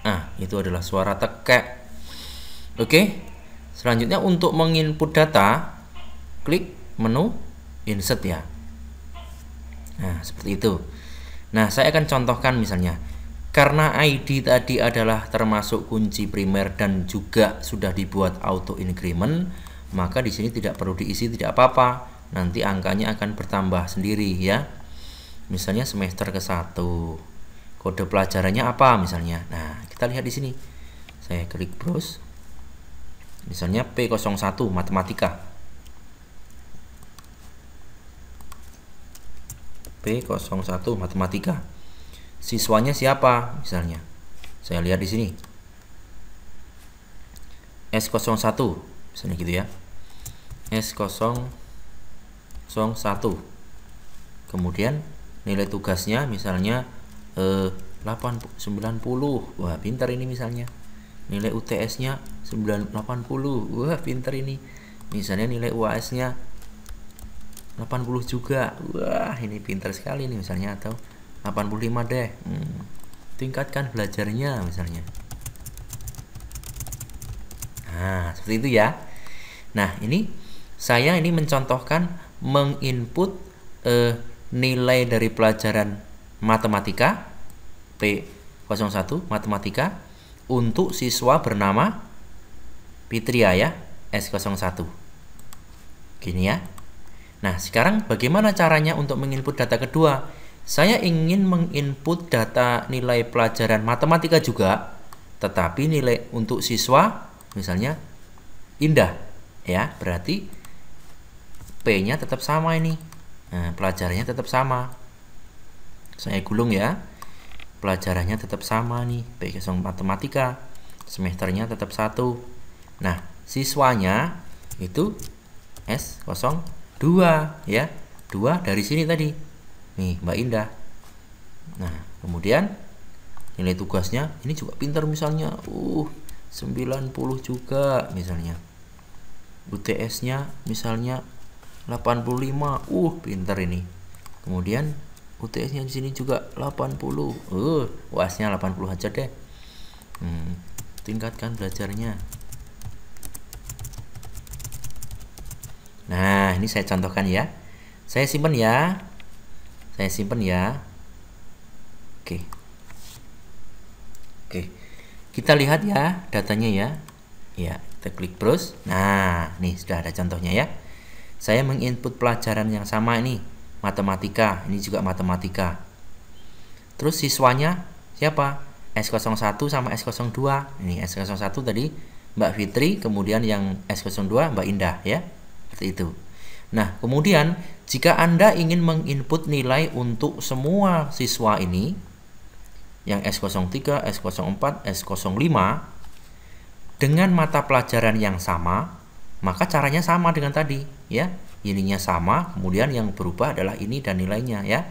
Nah, itu adalah suara tekek. Oke. Selanjutnya untuk menginput data, klik menu insert ya. Nah, seperti itu. Nah, saya akan contohkan misalnya. Karena ID tadi adalah termasuk kunci primer dan juga sudah dibuat auto increment, maka di sini tidak perlu diisi tidak apa-apa. Nanti angkanya akan bertambah sendiri ya. Misalnya semester ke-1. Kode pelajarannya apa misalnya? Nah, kita lihat di sini. Saya klik browse. Misalnya P01 matematika. P01 matematika siswanya siapa misalnya. Saya lihat di sini. S01 misalnya gitu ya. s 01 Kemudian nilai tugasnya misalnya eh, 890 Wah, pintar ini misalnya. Nilai UTS-nya 980 Wah, pintar ini. Misalnya nilai UAS-nya 80 juga. Wah, ini pintar sekali nih misalnya atau 85 deh hmm. tingkatkan belajarnya misalnya nah seperti itu ya nah ini saya ini mencontohkan menginput eh, nilai dari pelajaran matematika P01 matematika untuk siswa bernama Fitria ya S01 gini ya Nah sekarang bagaimana caranya untuk menginput data kedua saya ingin menginput data nilai pelajaran matematika juga, tetapi nilai untuk siswa misalnya indah ya, berarti P-nya tetap sama ini. Nah, pelajarannya tetap sama. Saya gulung ya. Pelajarannya tetap sama nih, P matematika. Semesternya tetap satu. Nah, siswanya itu S02 kosong ya. 2 dari sini tadi nih Mbak Indah nah kemudian nilai tugasnya ini juga pintar misalnya uh 90 juga misalnya UTS nya misalnya 85 uh pintar ini kemudian UTS nya di sini juga 80 uh wasnya 80 aja deh hmm, tingkatkan belajarnya nah ini saya contohkan ya saya simpan ya saya nah, simpan ya oke oke kita lihat ya datanya ya ya kita klik browse nah nih sudah ada contohnya ya saya menginput pelajaran yang sama ini matematika ini juga matematika terus siswanya siapa S01 sama S02 ini S01 tadi Mbak Fitri kemudian yang S02 Mbak Indah ya seperti itu Nah, kemudian jika Anda ingin menginput nilai untuk semua siswa ini yang S03, S04, S05 dengan mata pelajaran yang sama, maka caranya sama dengan tadi, ya. Ininya sama, kemudian yang berubah adalah ini dan nilainya, ya.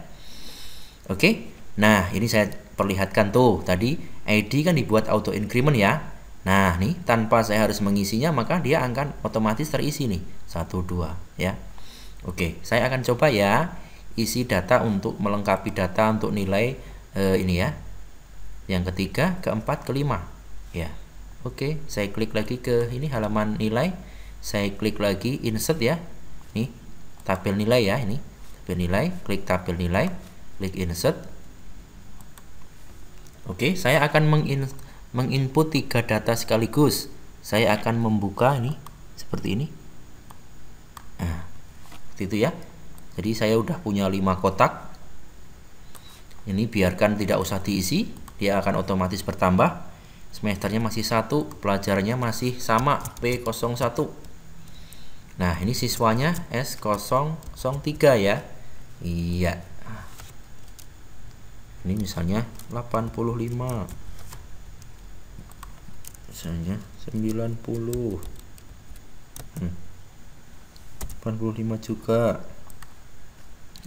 Oke. Nah, ini saya perlihatkan tuh tadi ID kan dibuat auto increment ya. Nah, nih tanpa saya harus mengisinya maka dia akan otomatis terisi nih. 1 2 ya. Oke, saya akan coba ya isi data untuk melengkapi data untuk nilai e, ini ya. Yang ketiga, keempat, kelima. Ya. Oke, saya klik lagi ke ini halaman nilai. Saya klik lagi insert ya. Nih, tabel nilai ya ini. Tabel nilai, klik tabel nilai, klik insert. Oke, saya akan mengin menginput tiga data sekaligus. Saya akan membuka ini seperti ini. Nah, seperti itu ya jadi saya udah punya lima kotak ini biarkan tidak usah diisi dia akan otomatis bertambah semesternya masih satu pelajarannya masih sama P01 nah ini siswanya S003 ya iya ini misalnya 85 misalnya 90 hmm. 85 juga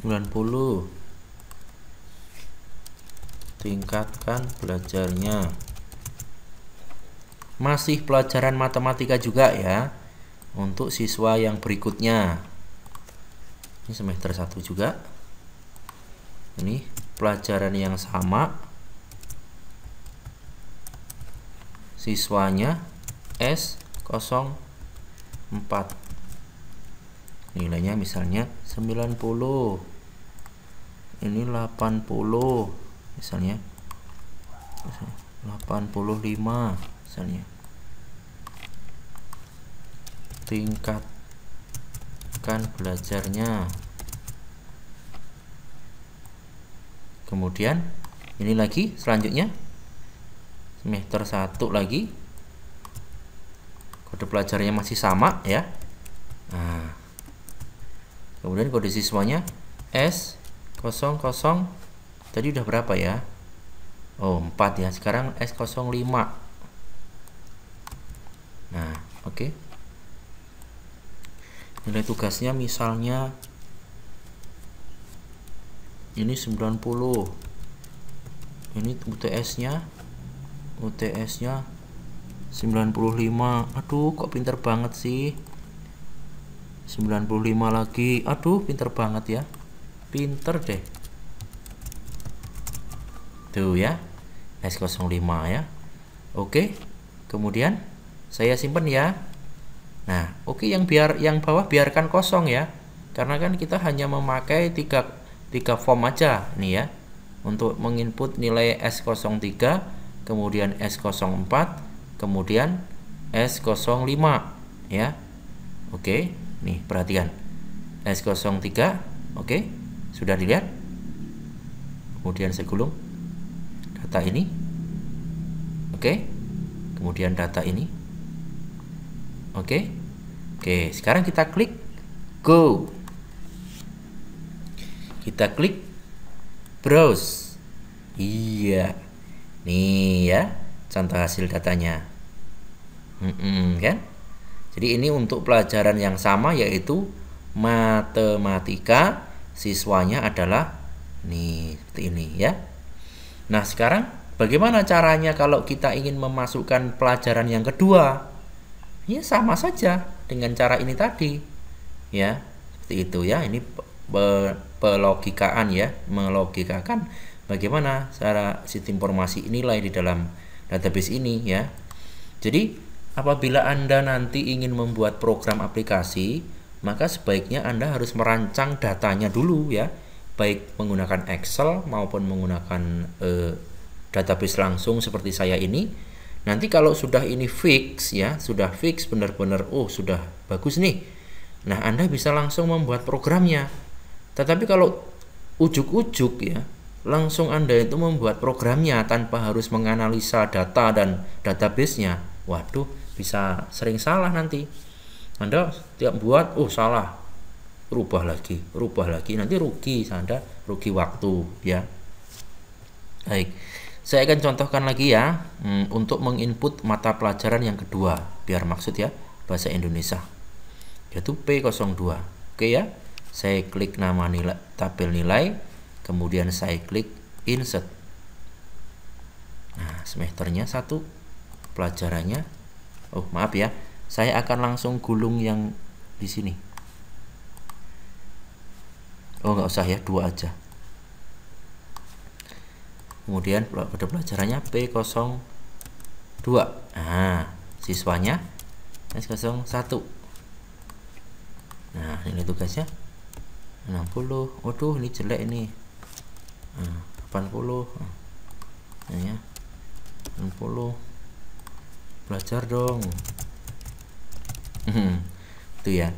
90 tingkatkan belajarnya masih pelajaran matematika juga ya untuk siswa yang berikutnya ini semester 1 juga ini pelajaran yang sama siswanya S04 nilainya misalnya 90 ini 80 misalnya 85 misalnya tingkatkan belajarnya kemudian ini lagi selanjutnya semester 1 lagi kode pelajarnya masih sama ya nah kemudian kode siswanya S 00 tadi udah berapa ya Oh 4 ya sekarang S 05 nah oke okay. nilai tugasnya misalnya ini 90 ini UTS nya UTS nya 95 aduh kok pinter banget sih 95 lagi aduh pinter banget ya pinter deh tuh ya S05 ya oke kemudian saya simpen ya nah oke yang biar yang bawah biarkan kosong ya karena kan kita hanya memakai tiga, tiga form aja nih ya untuk menginput nilai S03 kemudian S04 kemudian S05 ya oke Nih, perhatikan. S03, oke. Okay. Sudah dilihat? Kemudian saya gulung data ini. Oke. Okay. Kemudian data ini. Oke. Okay. Oke, okay, sekarang kita klik go. Kita klik browse. Iya. Nih ya, contoh hasil datanya. Mm -mm, kan? Jadi ini untuk pelajaran yang sama yaitu matematika siswanya adalah nih seperti ini ya. Nah, sekarang bagaimana caranya kalau kita ingin memasukkan pelajaran yang kedua? Ya sama saja dengan cara ini tadi. Ya, seperti itu ya. Ini pelogikaan ya, melogikakan bagaimana cara sistem informasi nilai di dalam database ini ya. Jadi Apabila Anda nanti ingin membuat program aplikasi, maka sebaiknya Anda harus merancang datanya dulu ya, baik menggunakan Excel maupun menggunakan eh, database langsung seperti saya ini. Nanti kalau sudah ini fix ya, sudah fix benar-benar oh sudah bagus nih. Nah, Anda bisa langsung membuat programnya. Tetapi kalau ujuk-ujuk ya, langsung Anda itu membuat programnya tanpa harus menganalisa data dan databasenya. Waduh, bisa sering salah nanti anda tiap buat oh salah rubah lagi rubah lagi nanti rugi anda rugi waktu ya baik saya akan contohkan lagi ya hmm, untuk menginput mata pelajaran yang kedua biar maksud ya bahasa Indonesia yaitu P02 oke ya saya klik nama nilai tabel nilai kemudian saya klik insert nah semesternya satu pelajarannya Oh, maaf ya. Saya akan langsung gulung yang di sini. Oh, nggak usah ya, dua aja. Kemudian pada pelajarannya P02. Nah, siswanya S01. Nah, ini tugasnya 60. Waduh, ini jelek ini. Nah, 80. Nah, ya. 60 belajar dong hmm, itu ya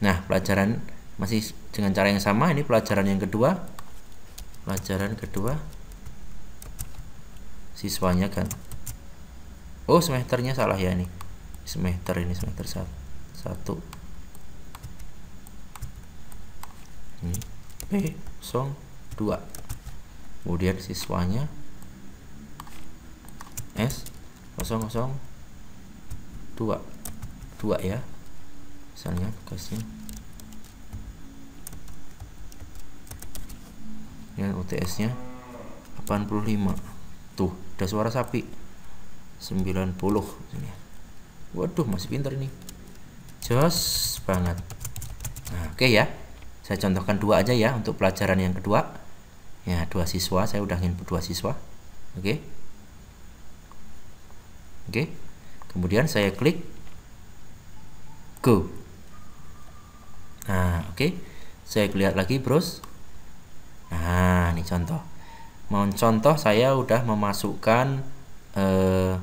nah pelajaran masih dengan cara yang sama ini pelajaran yang kedua pelajaran kedua siswanya kan oh semesternya salah ya ini semester ini semester satu, ini hmm, P song dua. kemudian siswanya S kosong dua dua ya misalnya kasih dengan UTS nya 85 tuh ada suara sapi 90 ini, waduh masih pinter ini jos banget nah, oke okay ya saya contohkan dua aja ya untuk pelajaran yang kedua ya dua siswa saya udah ingin dua siswa oke okay. oke okay kemudian saya klik go nah oke okay. saya lihat lagi bros nah ini contoh mau contoh saya udah memasukkan eh,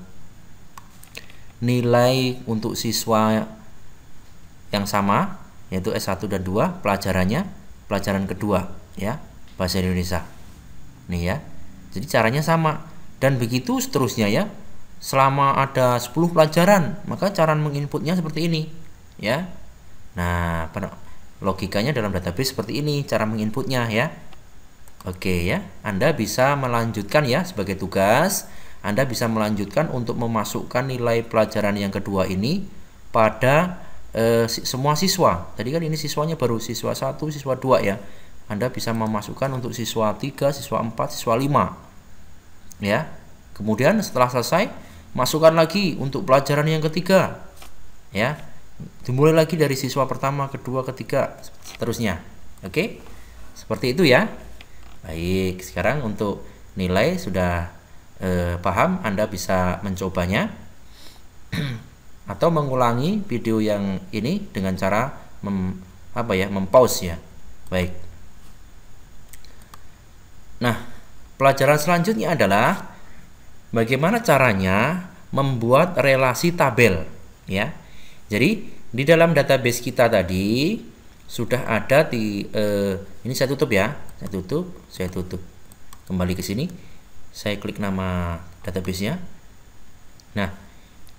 nilai untuk siswa yang sama yaitu S1 dan 2 pelajarannya pelajaran kedua ya bahasa Indonesia nih ya jadi caranya sama dan begitu seterusnya ya selama ada 10 pelajaran maka cara menginputnya seperti ini ya nah logikanya dalam database seperti ini cara menginputnya ya oke ya Anda bisa melanjutkan ya sebagai tugas Anda bisa melanjutkan untuk memasukkan nilai pelajaran yang kedua ini pada eh, semua siswa tadi kan ini siswanya baru siswa satu siswa dua ya Anda bisa memasukkan untuk siswa 3 siswa 4 siswa 5 ya kemudian setelah selesai Masukkan lagi untuk pelajaran yang ketiga. Ya. Dimulai lagi dari siswa pertama, kedua, ketiga, seterusnya. Oke. Seperti itu ya. Baik, sekarang untuk nilai sudah eh, paham, Anda bisa mencobanya atau mengulangi video yang ini dengan cara mem, apa ya, mempause ya. Baik. Nah, pelajaran selanjutnya adalah bagaimana caranya membuat relasi tabel ya. Jadi di dalam database kita tadi sudah ada di eh, ini saya tutup ya, saya tutup, saya tutup. Kembali ke sini. Saya klik nama database-nya. Nah,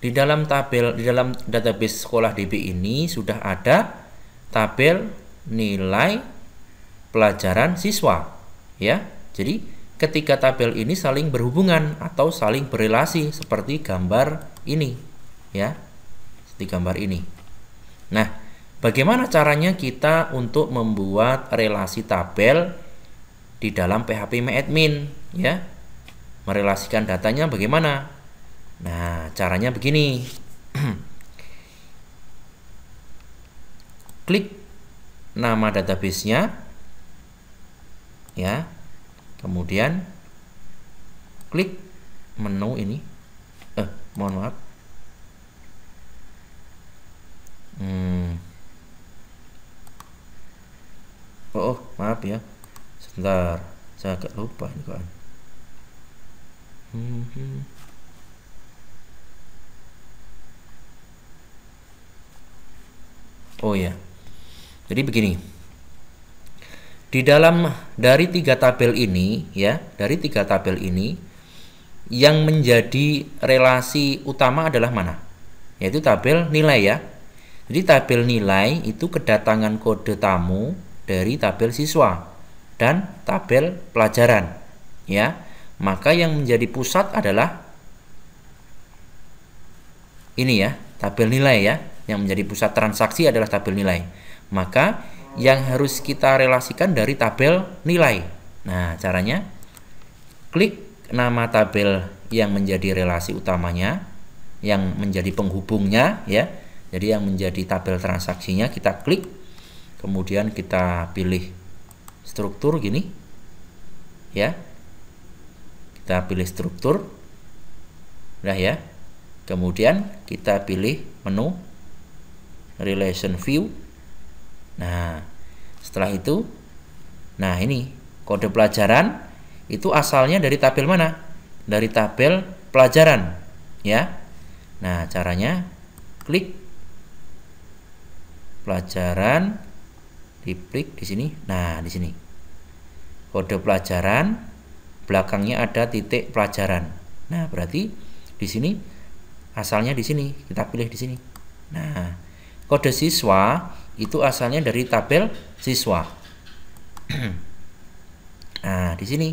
di dalam tabel di dalam database sekolah DB ini sudah ada tabel nilai pelajaran siswa ya. Jadi ketiga tabel ini saling berhubungan atau saling berrelasi seperti gambar ini ya seperti gambar ini nah bagaimana caranya kita untuk membuat relasi tabel di dalam PHP MyAdmin ya merelasikan datanya bagaimana nah caranya begini klik nama databasenya ya kemudian klik menu ini eh mohon maaf hmm. oh, oh maaf ya sebentar saya agak lupa ini kan oh ya jadi begini di dalam dari tiga tabel ini ya, dari tiga tabel ini yang menjadi relasi utama adalah mana? Yaitu tabel nilai ya. Jadi tabel nilai itu kedatangan kode tamu dari tabel siswa dan tabel pelajaran ya. Maka yang menjadi pusat adalah ini ya, tabel nilai ya. Yang menjadi pusat transaksi adalah tabel nilai. Maka yang harus kita relasikan dari tabel nilai. Nah, caranya klik nama tabel yang menjadi relasi utamanya, yang menjadi penghubungnya ya. Jadi yang menjadi tabel transaksinya kita klik kemudian kita pilih struktur gini. Ya. Kita pilih struktur. Udah ya. Kemudian kita pilih menu relation view Nah, setelah itu nah ini kode pelajaran itu asalnya dari tabel mana? Dari tabel pelajaran, ya. Nah, caranya klik pelajaran diklik di sini. Nah, di sini. Kode pelajaran belakangnya ada titik pelajaran. Nah, berarti di sini asalnya di sini, kita pilih di sini. Nah, kode siswa itu asalnya dari tabel siswa. nah, di sini.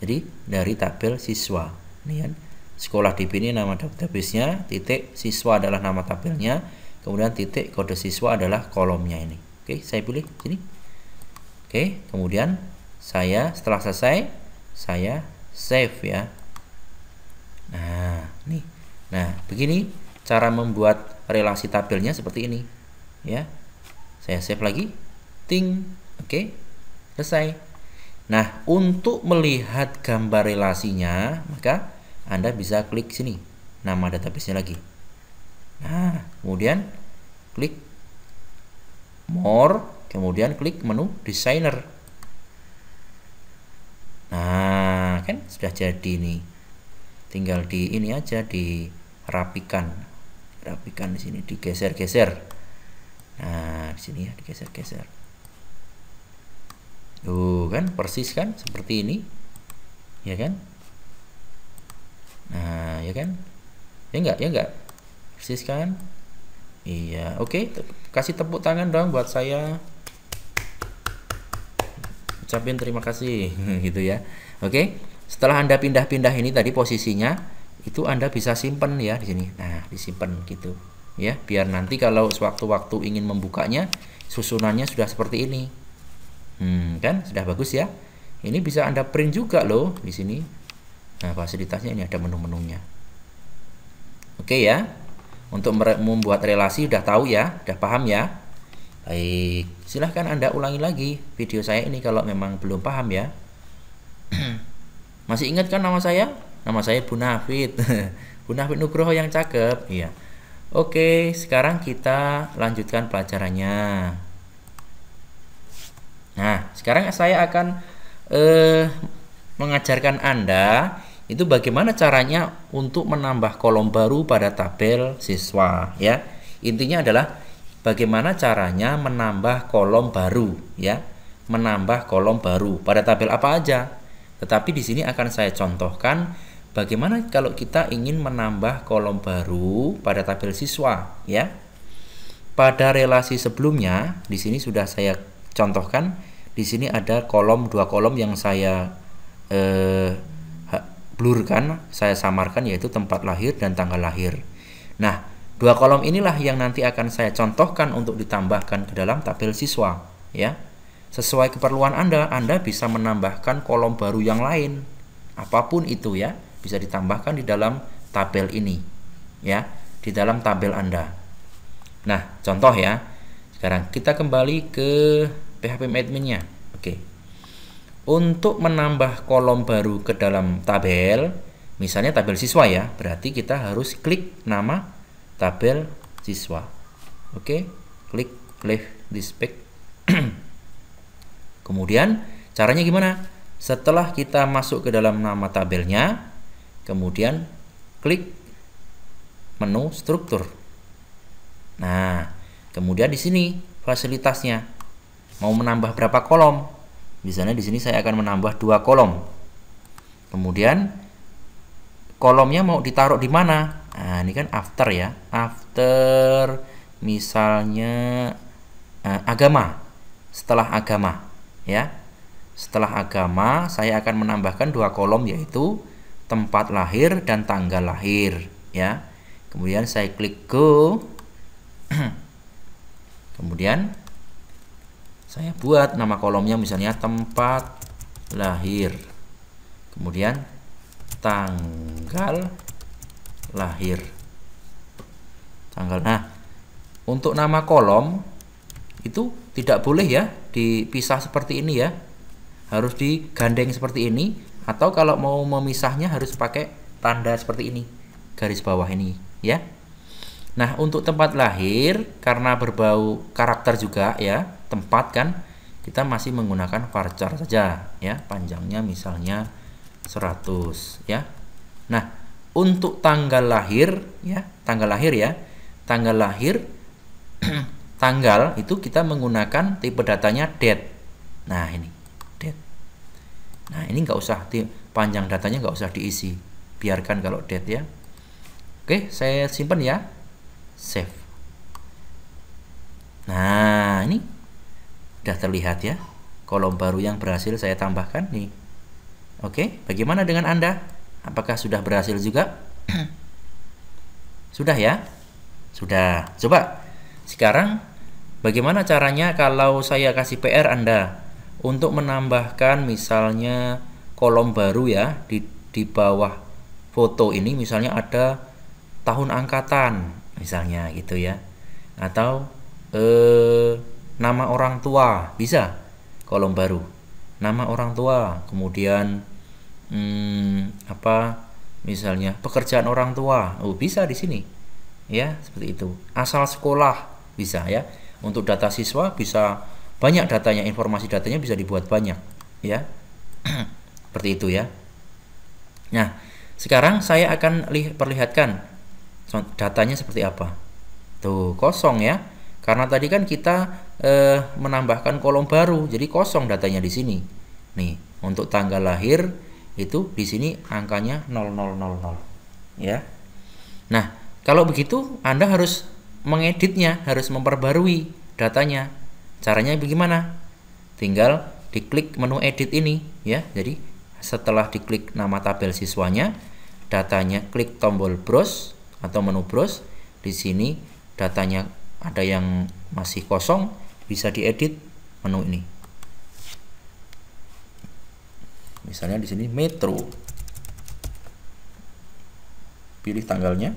Jadi dari tabel siswa. Ini kan sekolah DB ini nama database-nya, titik siswa adalah nama tabelnya, kemudian titik kode siswa adalah kolomnya ini. Oke, saya pilih sini. Oke, kemudian saya setelah selesai saya save ya. Nah, nih. Nah, begini cara membuat relasi tabelnya seperti ini. Ya, saya save lagi ting oke okay. selesai nah untuk melihat gambar relasinya maka anda bisa klik sini nama database nya lagi nah kemudian klik more kemudian klik menu designer nah kan sudah jadi nih tinggal di ini aja dirapikan rapikan di sini digeser-geser nah di sini ya digeser-geser tuh kan persis kan seperti ini ya kan nah ya kan ya enggak ya enggak persis kan iya oke okay. kasih tepuk tangan dong buat saya ucapin terima kasih gitu ya oke okay. setelah anda pindah-pindah ini tadi posisinya itu anda bisa simpen ya di sini nah disimpan gitu ya biar nanti kalau sewaktu-waktu ingin membukanya susunannya sudah seperti ini hmm, kan sudah bagus ya ini bisa anda print juga loh di sini nah fasilitasnya ini ada menu-menunya oke ya untuk membuat relasi sudah tahu ya sudah paham ya baik silahkan anda ulangi lagi video saya ini kalau memang belum paham ya masih ingat kan nama saya nama saya Bu Nafid Bu Nafid Nugroho yang cakep iya Oke, sekarang kita lanjutkan pelajarannya. Nah, sekarang saya akan eh, mengajarkan Anda itu bagaimana caranya untuk menambah kolom baru pada tabel siswa ya. Intinya adalah bagaimana caranya menambah kolom baru ya. Menambah kolom baru pada tabel apa aja. Tetapi di sini akan saya contohkan Bagaimana kalau kita ingin menambah kolom baru pada tabel siswa ya? Pada relasi sebelumnya, di sini sudah saya contohkan, di sini ada kolom dua kolom yang saya eh, blurkan, saya samarkan yaitu tempat lahir dan tanggal lahir. Nah, dua kolom inilah yang nanti akan saya contohkan untuk ditambahkan ke dalam tabel siswa ya. Sesuai keperluan Anda, Anda bisa menambahkan kolom baru yang lain, apapun itu ya bisa ditambahkan di dalam tabel ini ya di dalam tabel Anda nah contoh ya sekarang kita kembali ke PHP adminnya oke untuk menambah kolom baru ke dalam tabel misalnya tabel siswa ya berarti kita harus klik nama tabel siswa oke klik left this page kemudian caranya gimana setelah kita masuk ke dalam nama tabelnya kemudian klik menu struktur. Nah, kemudian di sini fasilitasnya mau menambah berapa kolom? Misalnya di sini saya akan menambah dua kolom. Kemudian kolomnya mau ditaruh di mana? Nah, ini kan after ya. After misalnya eh, agama. Setelah agama, ya. Setelah agama, saya akan menambahkan dua kolom yaitu tempat lahir dan tanggal lahir ya kemudian saya klik go kemudian saya buat nama kolomnya misalnya tempat lahir kemudian tanggal lahir tanggal nah untuk nama kolom itu tidak boleh ya dipisah seperti ini ya harus digandeng seperti ini atau kalau mau memisahnya harus pakai tanda seperti ini garis bawah ini ya nah untuk tempat lahir karena berbau karakter juga ya tempat kan kita masih menggunakan varchar saja ya panjangnya misalnya 100 ya nah untuk tanggal lahir ya tanggal lahir ya tanggal lahir tanggal itu kita menggunakan tipe datanya date nah ini Nah ini nggak usah panjang datanya nggak usah diisi, biarkan kalau dead ya. Oke, saya simpan ya, save. Nah ini sudah terlihat ya kolom baru yang berhasil saya tambahkan nih. Oke, bagaimana dengan anda? Apakah sudah berhasil juga? sudah ya, sudah. Coba sekarang bagaimana caranya kalau saya kasih PR anda? untuk menambahkan misalnya kolom baru ya di, di bawah foto ini misalnya ada tahun angkatan misalnya gitu ya atau eh, nama orang tua bisa kolom baru nama orang tua kemudian hmm, apa misalnya pekerjaan orang tua oh bisa di sini ya seperti itu asal sekolah bisa ya untuk data siswa bisa banyak datanya informasi datanya bisa dibuat banyak ya seperti itu ya nah sekarang saya akan perlihatkan datanya seperti apa tuh kosong ya karena tadi kan kita eh, menambahkan kolom baru jadi kosong datanya di sini nih untuk tanggal lahir itu di sini angkanya 0000 ya nah kalau begitu Anda harus mengeditnya harus memperbarui datanya Caranya bagaimana? Tinggal diklik menu edit ini ya. Jadi setelah diklik nama tabel siswanya, datanya klik tombol browse atau menu browse. Di sini datanya ada yang masih kosong bisa diedit menu ini. Misalnya di sini Metro. Pilih tanggalnya.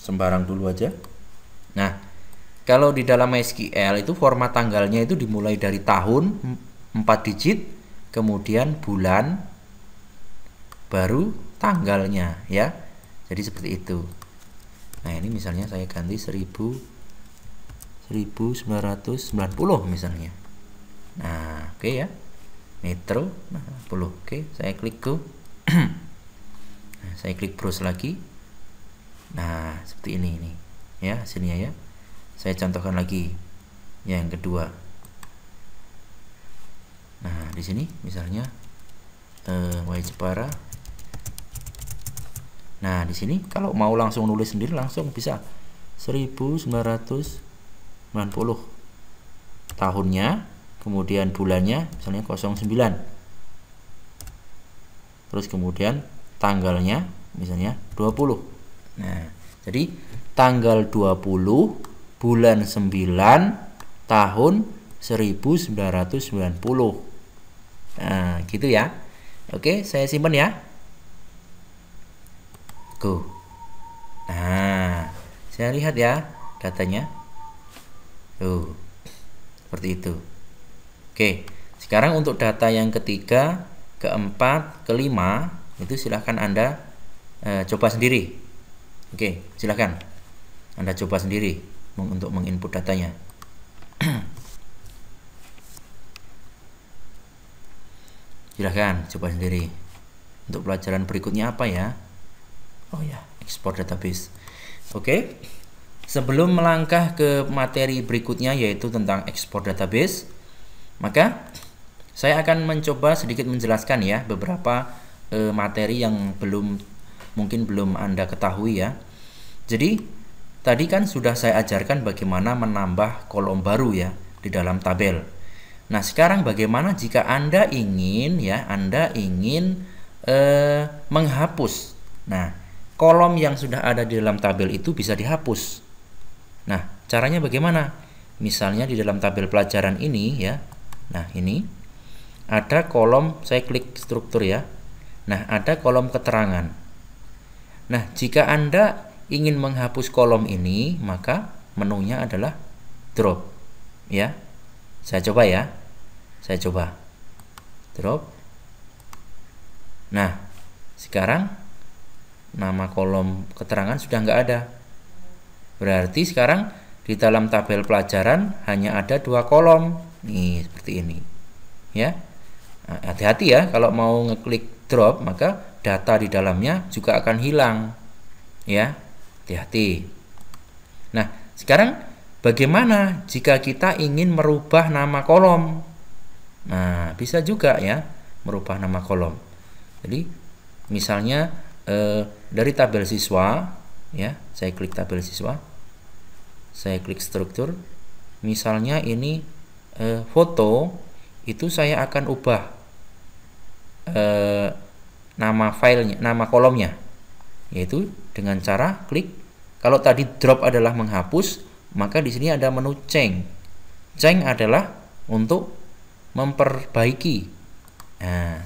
Sembarang dulu aja. Nah, kalau di dalam MySQL itu format tanggalnya itu dimulai dari tahun 4 digit, kemudian bulan, baru tanggalnya ya. Jadi seperti itu. Nah, ini misalnya saya ganti 1000 1990 misalnya. Nah, oke okay ya. Metro 10. Nah, oke, okay, saya klik go. nah, saya klik browse lagi. Nah, seperti ini ini. Ya, hasilnya ya saya contohkan lagi yang kedua nah di sini misalnya eh, y jepara nah di sini kalau mau langsung nulis sendiri langsung bisa 1990 tahunnya kemudian bulannya misalnya 09 terus kemudian tanggalnya misalnya 20 nah jadi tanggal 20 bulan 9 tahun 1990 nah gitu ya oke saya simpan ya go nah saya lihat ya datanya tuh seperti itu oke sekarang untuk data yang ketiga keempat kelima itu silahkan anda e, coba sendiri oke silahkan anda coba sendiri untuk menginput datanya silahkan coba sendiri untuk pelajaran berikutnya apa ya oh ya ekspor database oke sebelum melangkah ke materi berikutnya yaitu tentang ekspor database maka saya akan mencoba sedikit menjelaskan ya beberapa eh, materi yang belum mungkin belum anda ketahui ya jadi Tadi kan sudah saya ajarkan bagaimana menambah kolom baru ya di dalam tabel. Nah, sekarang bagaimana jika Anda ingin ya, Anda ingin eh, menghapus. Nah, kolom yang sudah ada di dalam tabel itu bisa dihapus. Nah, caranya bagaimana? Misalnya di dalam tabel pelajaran ini ya. Nah, ini ada kolom saya klik struktur ya. Nah, ada kolom keterangan. Nah, jika Anda ingin menghapus kolom ini, maka menunya adalah drop. Ya. Saya coba ya. Saya coba. Drop. Nah, sekarang nama kolom keterangan sudah nggak ada. Berarti sekarang di dalam tabel pelajaran hanya ada dua kolom. Nih, seperti ini. Ya. Nah, hati-hati ya kalau mau ngeklik drop, maka data di dalamnya juga akan hilang. Ya, hati-hati. Nah, sekarang bagaimana jika kita ingin merubah nama kolom? Nah, bisa juga ya merubah nama kolom. Jadi, misalnya eh, dari tabel siswa, ya, saya klik tabel siswa, saya klik struktur. Misalnya ini eh, foto, itu saya akan ubah eh, nama filenya, nama kolomnya, yaitu dengan cara klik kalau tadi drop adalah menghapus, maka di sini ada menu change. Change adalah untuk memperbaiki nah,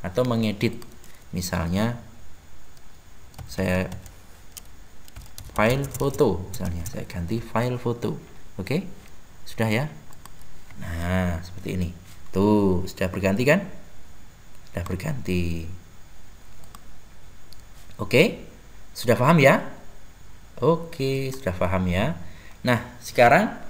atau mengedit. Misalnya saya file foto, misalnya saya ganti file foto. Oke? Sudah ya? Nah, seperti ini. Tuh, sudah berganti kan? Sudah berganti. Oke? Sudah paham ya? Oke, sudah paham ya. Nah, sekarang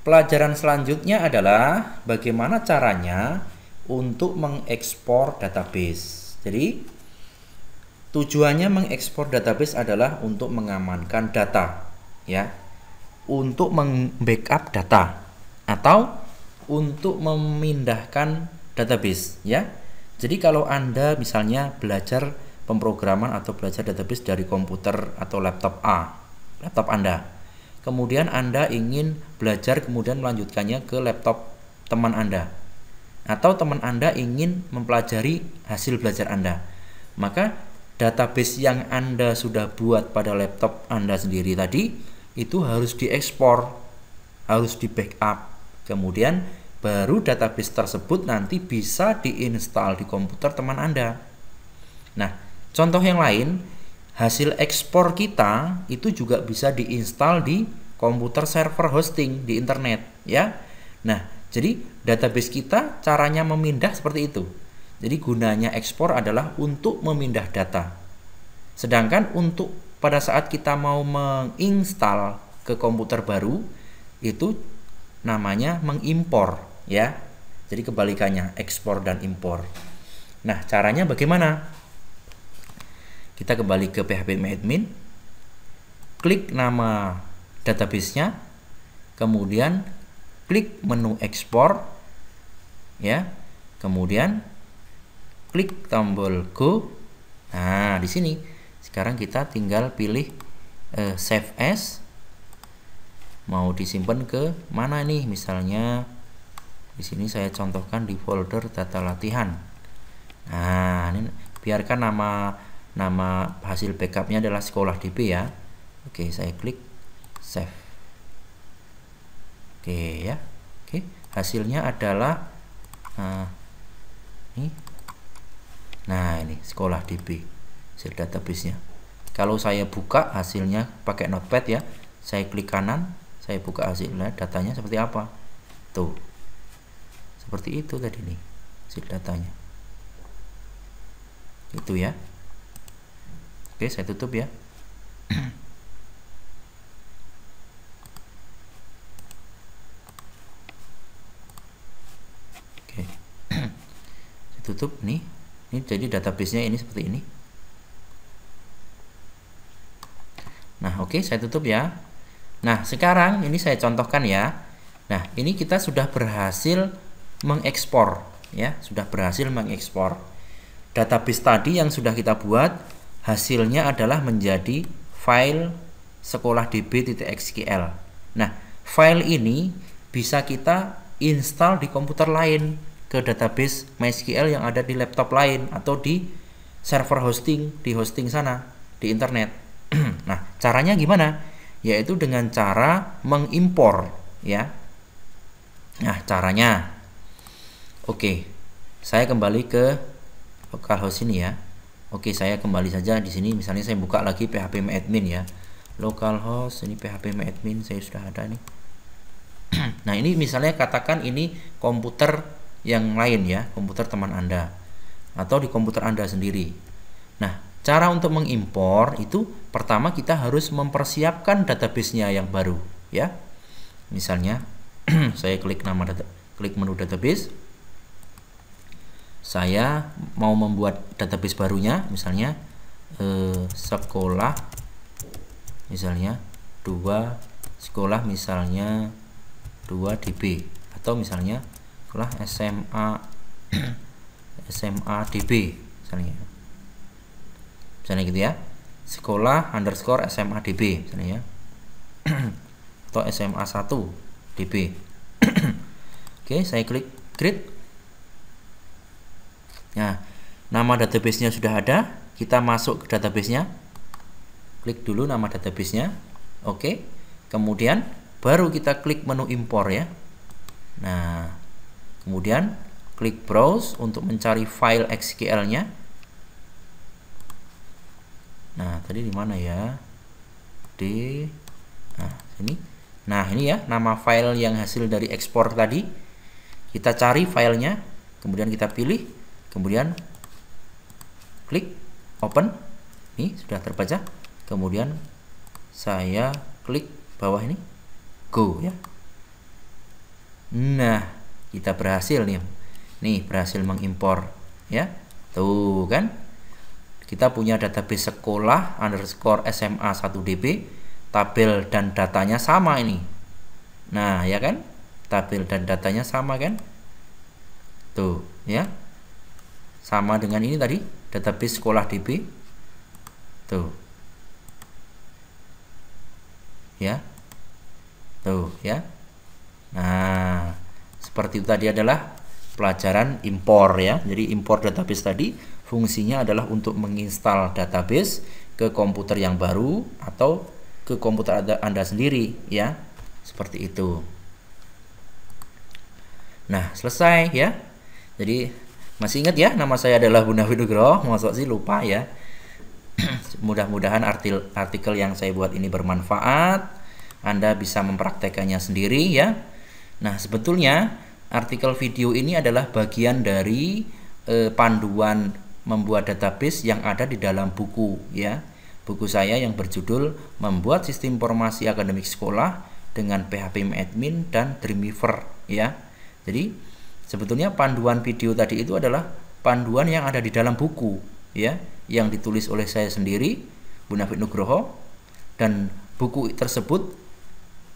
pelajaran selanjutnya adalah bagaimana caranya untuk mengekspor database. Jadi, tujuannya mengekspor database adalah untuk mengamankan data, ya. Untuk membackup data atau untuk memindahkan database, ya. Jadi kalau Anda misalnya belajar pemrograman atau belajar database dari komputer atau laptop A, laptop Anda. Kemudian Anda ingin belajar kemudian melanjutkannya ke laptop teman Anda. Atau teman Anda ingin mempelajari hasil belajar Anda. Maka database yang Anda sudah buat pada laptop Anda sendiri tadi itu harus diekspor, harus di backup. Kemudian baru database tersebut nanti bisa diinstal di komputer teman Anda. Nah, contoh yang lain hasil ekspor kita itu juga bisa diinstal di komputer server hosting di internet ya. Nah, jadi database kita caranya memindah seperti itu. Jadi gunanya ekspor adalah untuk memindah data. Sedangkan untuk pada saat kita mau menginstal ke komputer baru itu namanya mengimpor ya. Jadi kebalikannya ekspor dan impor. Nah, caranya bagaimana? Kita kembali ke PHP admin. Klik nama database-nya. Kemudian klik menu ekspor ya. Kemudian klik tombol go. Nah, di sini sekarang kita tinggal pilih eh, save as mau disimpan ke mana nih misalnya di sini saya contohkan di folder data latihan nah ini biarkan nama nama hasil backupnya adalah sekolah dp ya oke saya klik save oke ya oke hasilnya adalah uh, ini nah ini sekolah dp hasil database nya kalau saya buka hasilnya pakai notepad ya saya klik kanan saya buka hasilnya datanya seperti apa tuh seperti itu tadi nih hasil datanya itu ya Oke, saya tutup ya. Oke. saya tutup nih. Ini jadi database-nya ini seperti ini. Nah, oke, saya tutup ya. Nah, sekarang ini saya contohkan ya. Nah, ini kita sudah berhasil mengekspor ya, sudah berhasil mengekspor database tadi yang sudah kita buat hasilnya adalah menjadi file sekolah db.xql. Nah, file ini bisa kita install di komputer lain ke database MySQL yang ada di laptop lain atau di server hosting di hosting sana di internet. nah, caranya gimana? Yaitu dengan cara mengimpor ya. Nah, caranya Oke. Saya kembali ke localhost ini ya. Oke, saya kembali saja di sini. Misalnya saya buka lagi PHP admin ya. Localhost ini PHP admin saya sudah ada nih. nah, ini misalnya katakan ini komputer yang lain ya, komputer teman Anda atau di komputer Anda sendiri. Nah, cara untuk mengimpor itu pertama kita harus mempersiapkan database-nya yang baru ya. Misalnya saya klik nama data, klik menu database saya mau membuat database barunya misalnya eh, sekolah misalnya dua sekolah misalnya 2 DB atau misalnya sekolah SMA SMA DB misalnya misalnya gitu ya sekolah underscore SMA DB misalnya ya atau SMA 1 DB oke saya klik create Nah, nama database-nya sudah ada, kita masuk ke database-nya. klik dulu nama database-nya. oke, kemudian baru kita klik menu impor ya. Nah, kemudian klik browse untuk mencari file sql nya Nah, tadi di mana ya? di nah ini, nah ini ya nama file yang hasil dari ekspor tadi. Kita cari filenya, kemudian kita pilih kemudian klik open ini sudah terbaca kemudian saya klik bawah ini go ya nah kita berhasil nih nih berhasil mengimpor ya tuh kan kita punya database sekolah underscore SMA 1DB tabel dan datanya sama ini nah ya kan tabel dan datanya sama kan tuh ya sama dengan ini tadi database sekolah DB tuh ya tuh ya nah seperti itu tadi adalah pelajaran impor ya jadi impor database tadi fungsinya adalah untuk menginstal database ke komputer yang baru atau ke komputer Anda sendiri ya seperti itu nah selesai ya jadi masih ingat ya, nama saya adalah Bunda Widugro. masuk sih lupa ya. Mudah-mudahan artikel, artikel yang saya buat ini bermanfaat. Anda bisa mempraktekannya sendiri ya. Nah, sebetulnya artikel video ini adalah bagian dari eh, panduan membuat database yang ada di dalam buku ya. Buku saya yang berjudul Membuat Sistem Informasi Akademik Sekolah dengan PHP Admin dan Dreamweaver ya. Jadi Sebetulnya panduan video tadi itu adalah panduan yang ada di dalam buku ya, yang ditulis oleh saya sendiri, Bu Bunafit Nugroho dan buku tersebut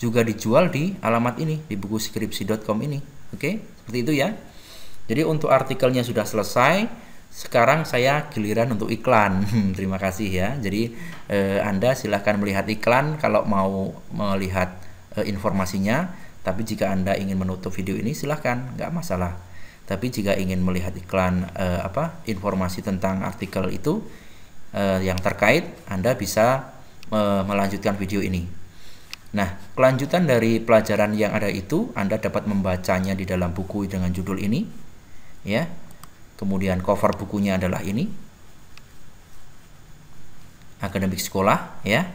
juga dijual di alamat ini di buku skripsi.com ini. Oke, seperti itu ya. Jadi untuk artikelnya sudah selesai. Sekarang saya giliran untuk iklan. Terima kasih ya. Jadi eh, Anda silahkan melihat iklan kalau mau melihat eh, informasinya tapi jika Anda ingin menutup video ini silahkan, nggak masalah. Tapi jika ingin melihat iklan eh, apa informasi tentang artikel itu eh, yang terkait, Anda bisa eh, melanjutkan video ini. Nah, kelanjutan dari pelajaran yang ada itu Anda dapat membacanya di dalam buku dengan judul ini ya. Kemudian cover bukunya adalah ini. Akademik sekolah ya.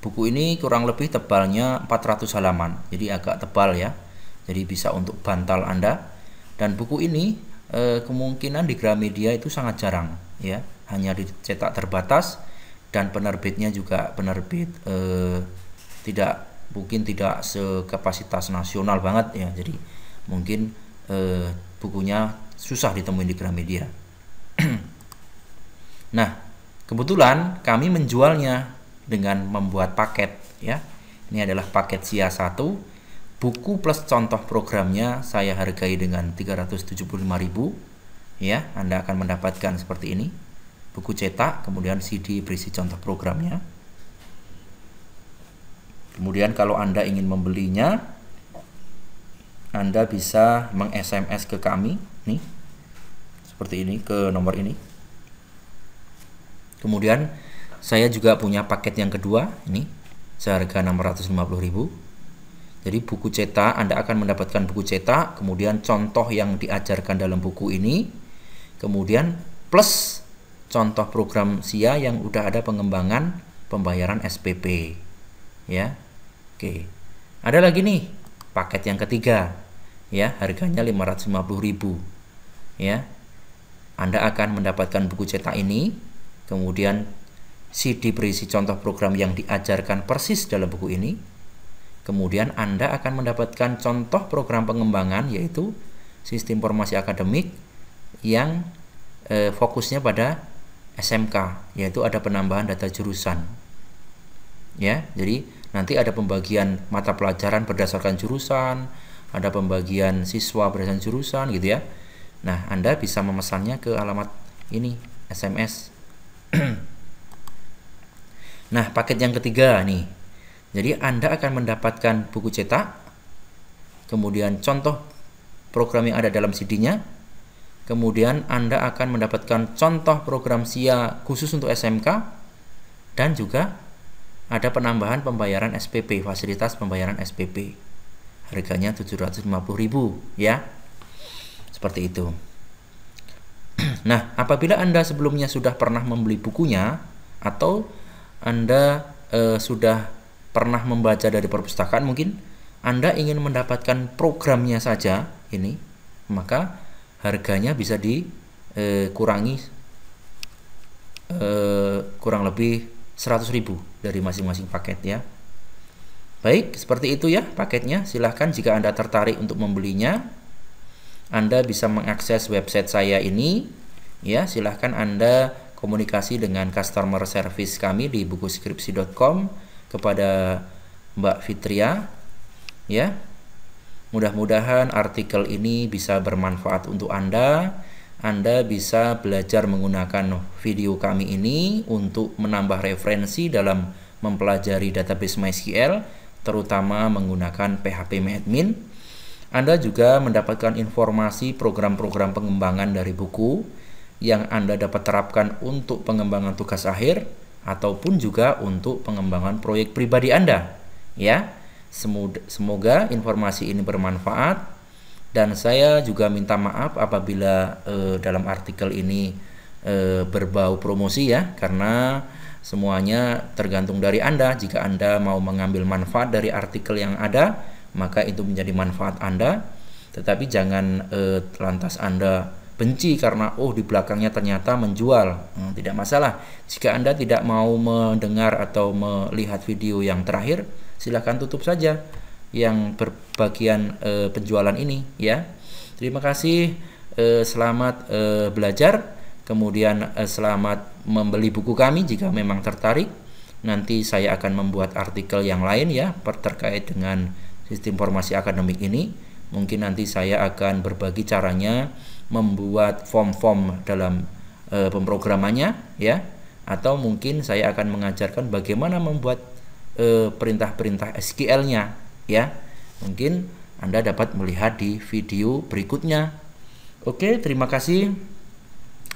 Buku ini kurang lebih tebalnya 400 halaman, jadi agak tebal ya. Jadi bisa untuk bantal Anda. Dan buku ini eh, kemungkinan di Gramedia itu sangat jarang ya, hanya dicetak terbatas dan penerbitnya juga penerbit eh, tidak mungkin tidak sekapasitas nasional banget ya. Jadi mungkin eh, bukunya susah ditemuin di Gramedia. nah, kebetulan kami menjualnya dengan membuat paket ya. Ini adalah paket SIA 1. Buku plus contoh programnya saya hargai dengan 375.000 ya. Anda akan mendapatkan seperti ini. Buku cetak, kemudian CD berisi contoh programnya. Kemudian kalau Anda ingin membelinya anda bisa meng-SMS ke kami nih seperti ini ke nomor ini. Kemudian saya juga punya paket yang kedua ini seharga 650.000 jadi buku cetak Anda akan mendapatkan buku cetak kemudian contoh yang diajarkan dalam buku ini kemudian plus contoh program SIA yang udah ada pengembangan pembayaran SPP ya oke ada lagi nih paket yang ketiga ya harganya 550.000 ya Anda akan mendapatkan buku cetak ini kemudian CD berisi contoh program yang diajarkan persis dalam buku ini. Kemudian Anda akan mendapatkan contoh program pengembangan yaitu sistem informasi akademik yang eh, fokusnya pada SMK yaitu ada penambahan data jurusan. Ya, jadi nanti ada pembagian mata pelajaran berdasarkan jurusan, ada pembagian siswa berdasarkan jurusan gitu ya. Nah, Anda bisa memesannya ke alamat ini SMS Nah, paket yang ketiga nih. Jadi Anda akan mendapatkan buku cetak, kemudian contoh program yang ada dalam CD-nya, kemudian Anda akan mendapatkan contoh program SIA khusus untuk SMK, dan juga ada penambahan pembayaran SPP, fasilitas pembayaran SPP. Harganya rp 750.000 ya. Seperti itu. Nah, apabila Anda sebelumnya sudah pernah membeli bukunya atau anda e, sudah pernah membaca dari perpustakaan mungkin Anda ingin mendapatkan programnya saja ini maka harganya bisa dikurangi eh, e, eh, e, kurang lebih 100.000 dari masing-masing paket ya baik seperti itu ya paketnya silahkan jika Anda tertarik untuk membelinya Anda bisa mengakses website saya ini ya silahkan Anda komunikasi dengan customer service kami di buku skripsi.com kepada Mbak Fitria ya. Mudah-mudahan artikel ini bisa bermanfaat untuk Anda. Anda bisa belajar menggunakan video kami ini untuk menambah referensi dalam mempelajari database MySQL terutama menggunakan PHP MyAdmin. Anda juga mendapatkan informasi program-program pengembangan dari buku yang Anda dapat terapkan untuk pengembangan tugas akhir ataupun juga untuk pengembangan proyek pribadi Anda. Ya, semoga informasi ini bermanfaat dan saya juga minta maaf apabila eh, dalam artikel ini eh, berbau promosi ya karena semuanya tergantung dari Anda. Jika Anda mau mengambil manfaat dari artikel yang ada, maka itu menjadi manfaat Anda. Tetapi jangan eh, lantas Anda benci karena oh di belakangnya ternyata menjual. Hmm, tidak masalah. Jika Anda tidak mau mendengar atau melihat video yang terakhir, silahkan tutup saja yang berbagian eh, penjualan ini ya. Terima kasih eh, selamat eh, belajar kemudian eh, selamat membeli buku kami jika memang tertarik. Nanti saya akan membuat artikel yang lain ya terkait dengan sistem informasi akademik ini. Mungkin nanti saya akan berbagi caranya membuat form-form dalam e, pemrogramannya ya atau mungkin saya akan mengajarkan bagaimana membuat eh, perintah-perintah SQL-nya ya. Mungkin Anda dapat melihat di video berikutnya. Oke, terima kasih.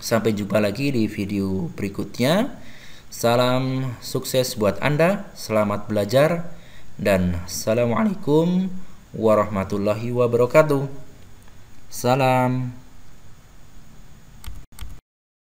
Sampai jumpa lagi di video berikutnya. Salam sukses buat Anda, selamat belajar dan assalamualaikum warahmatullahi wabarakatuh. Salam.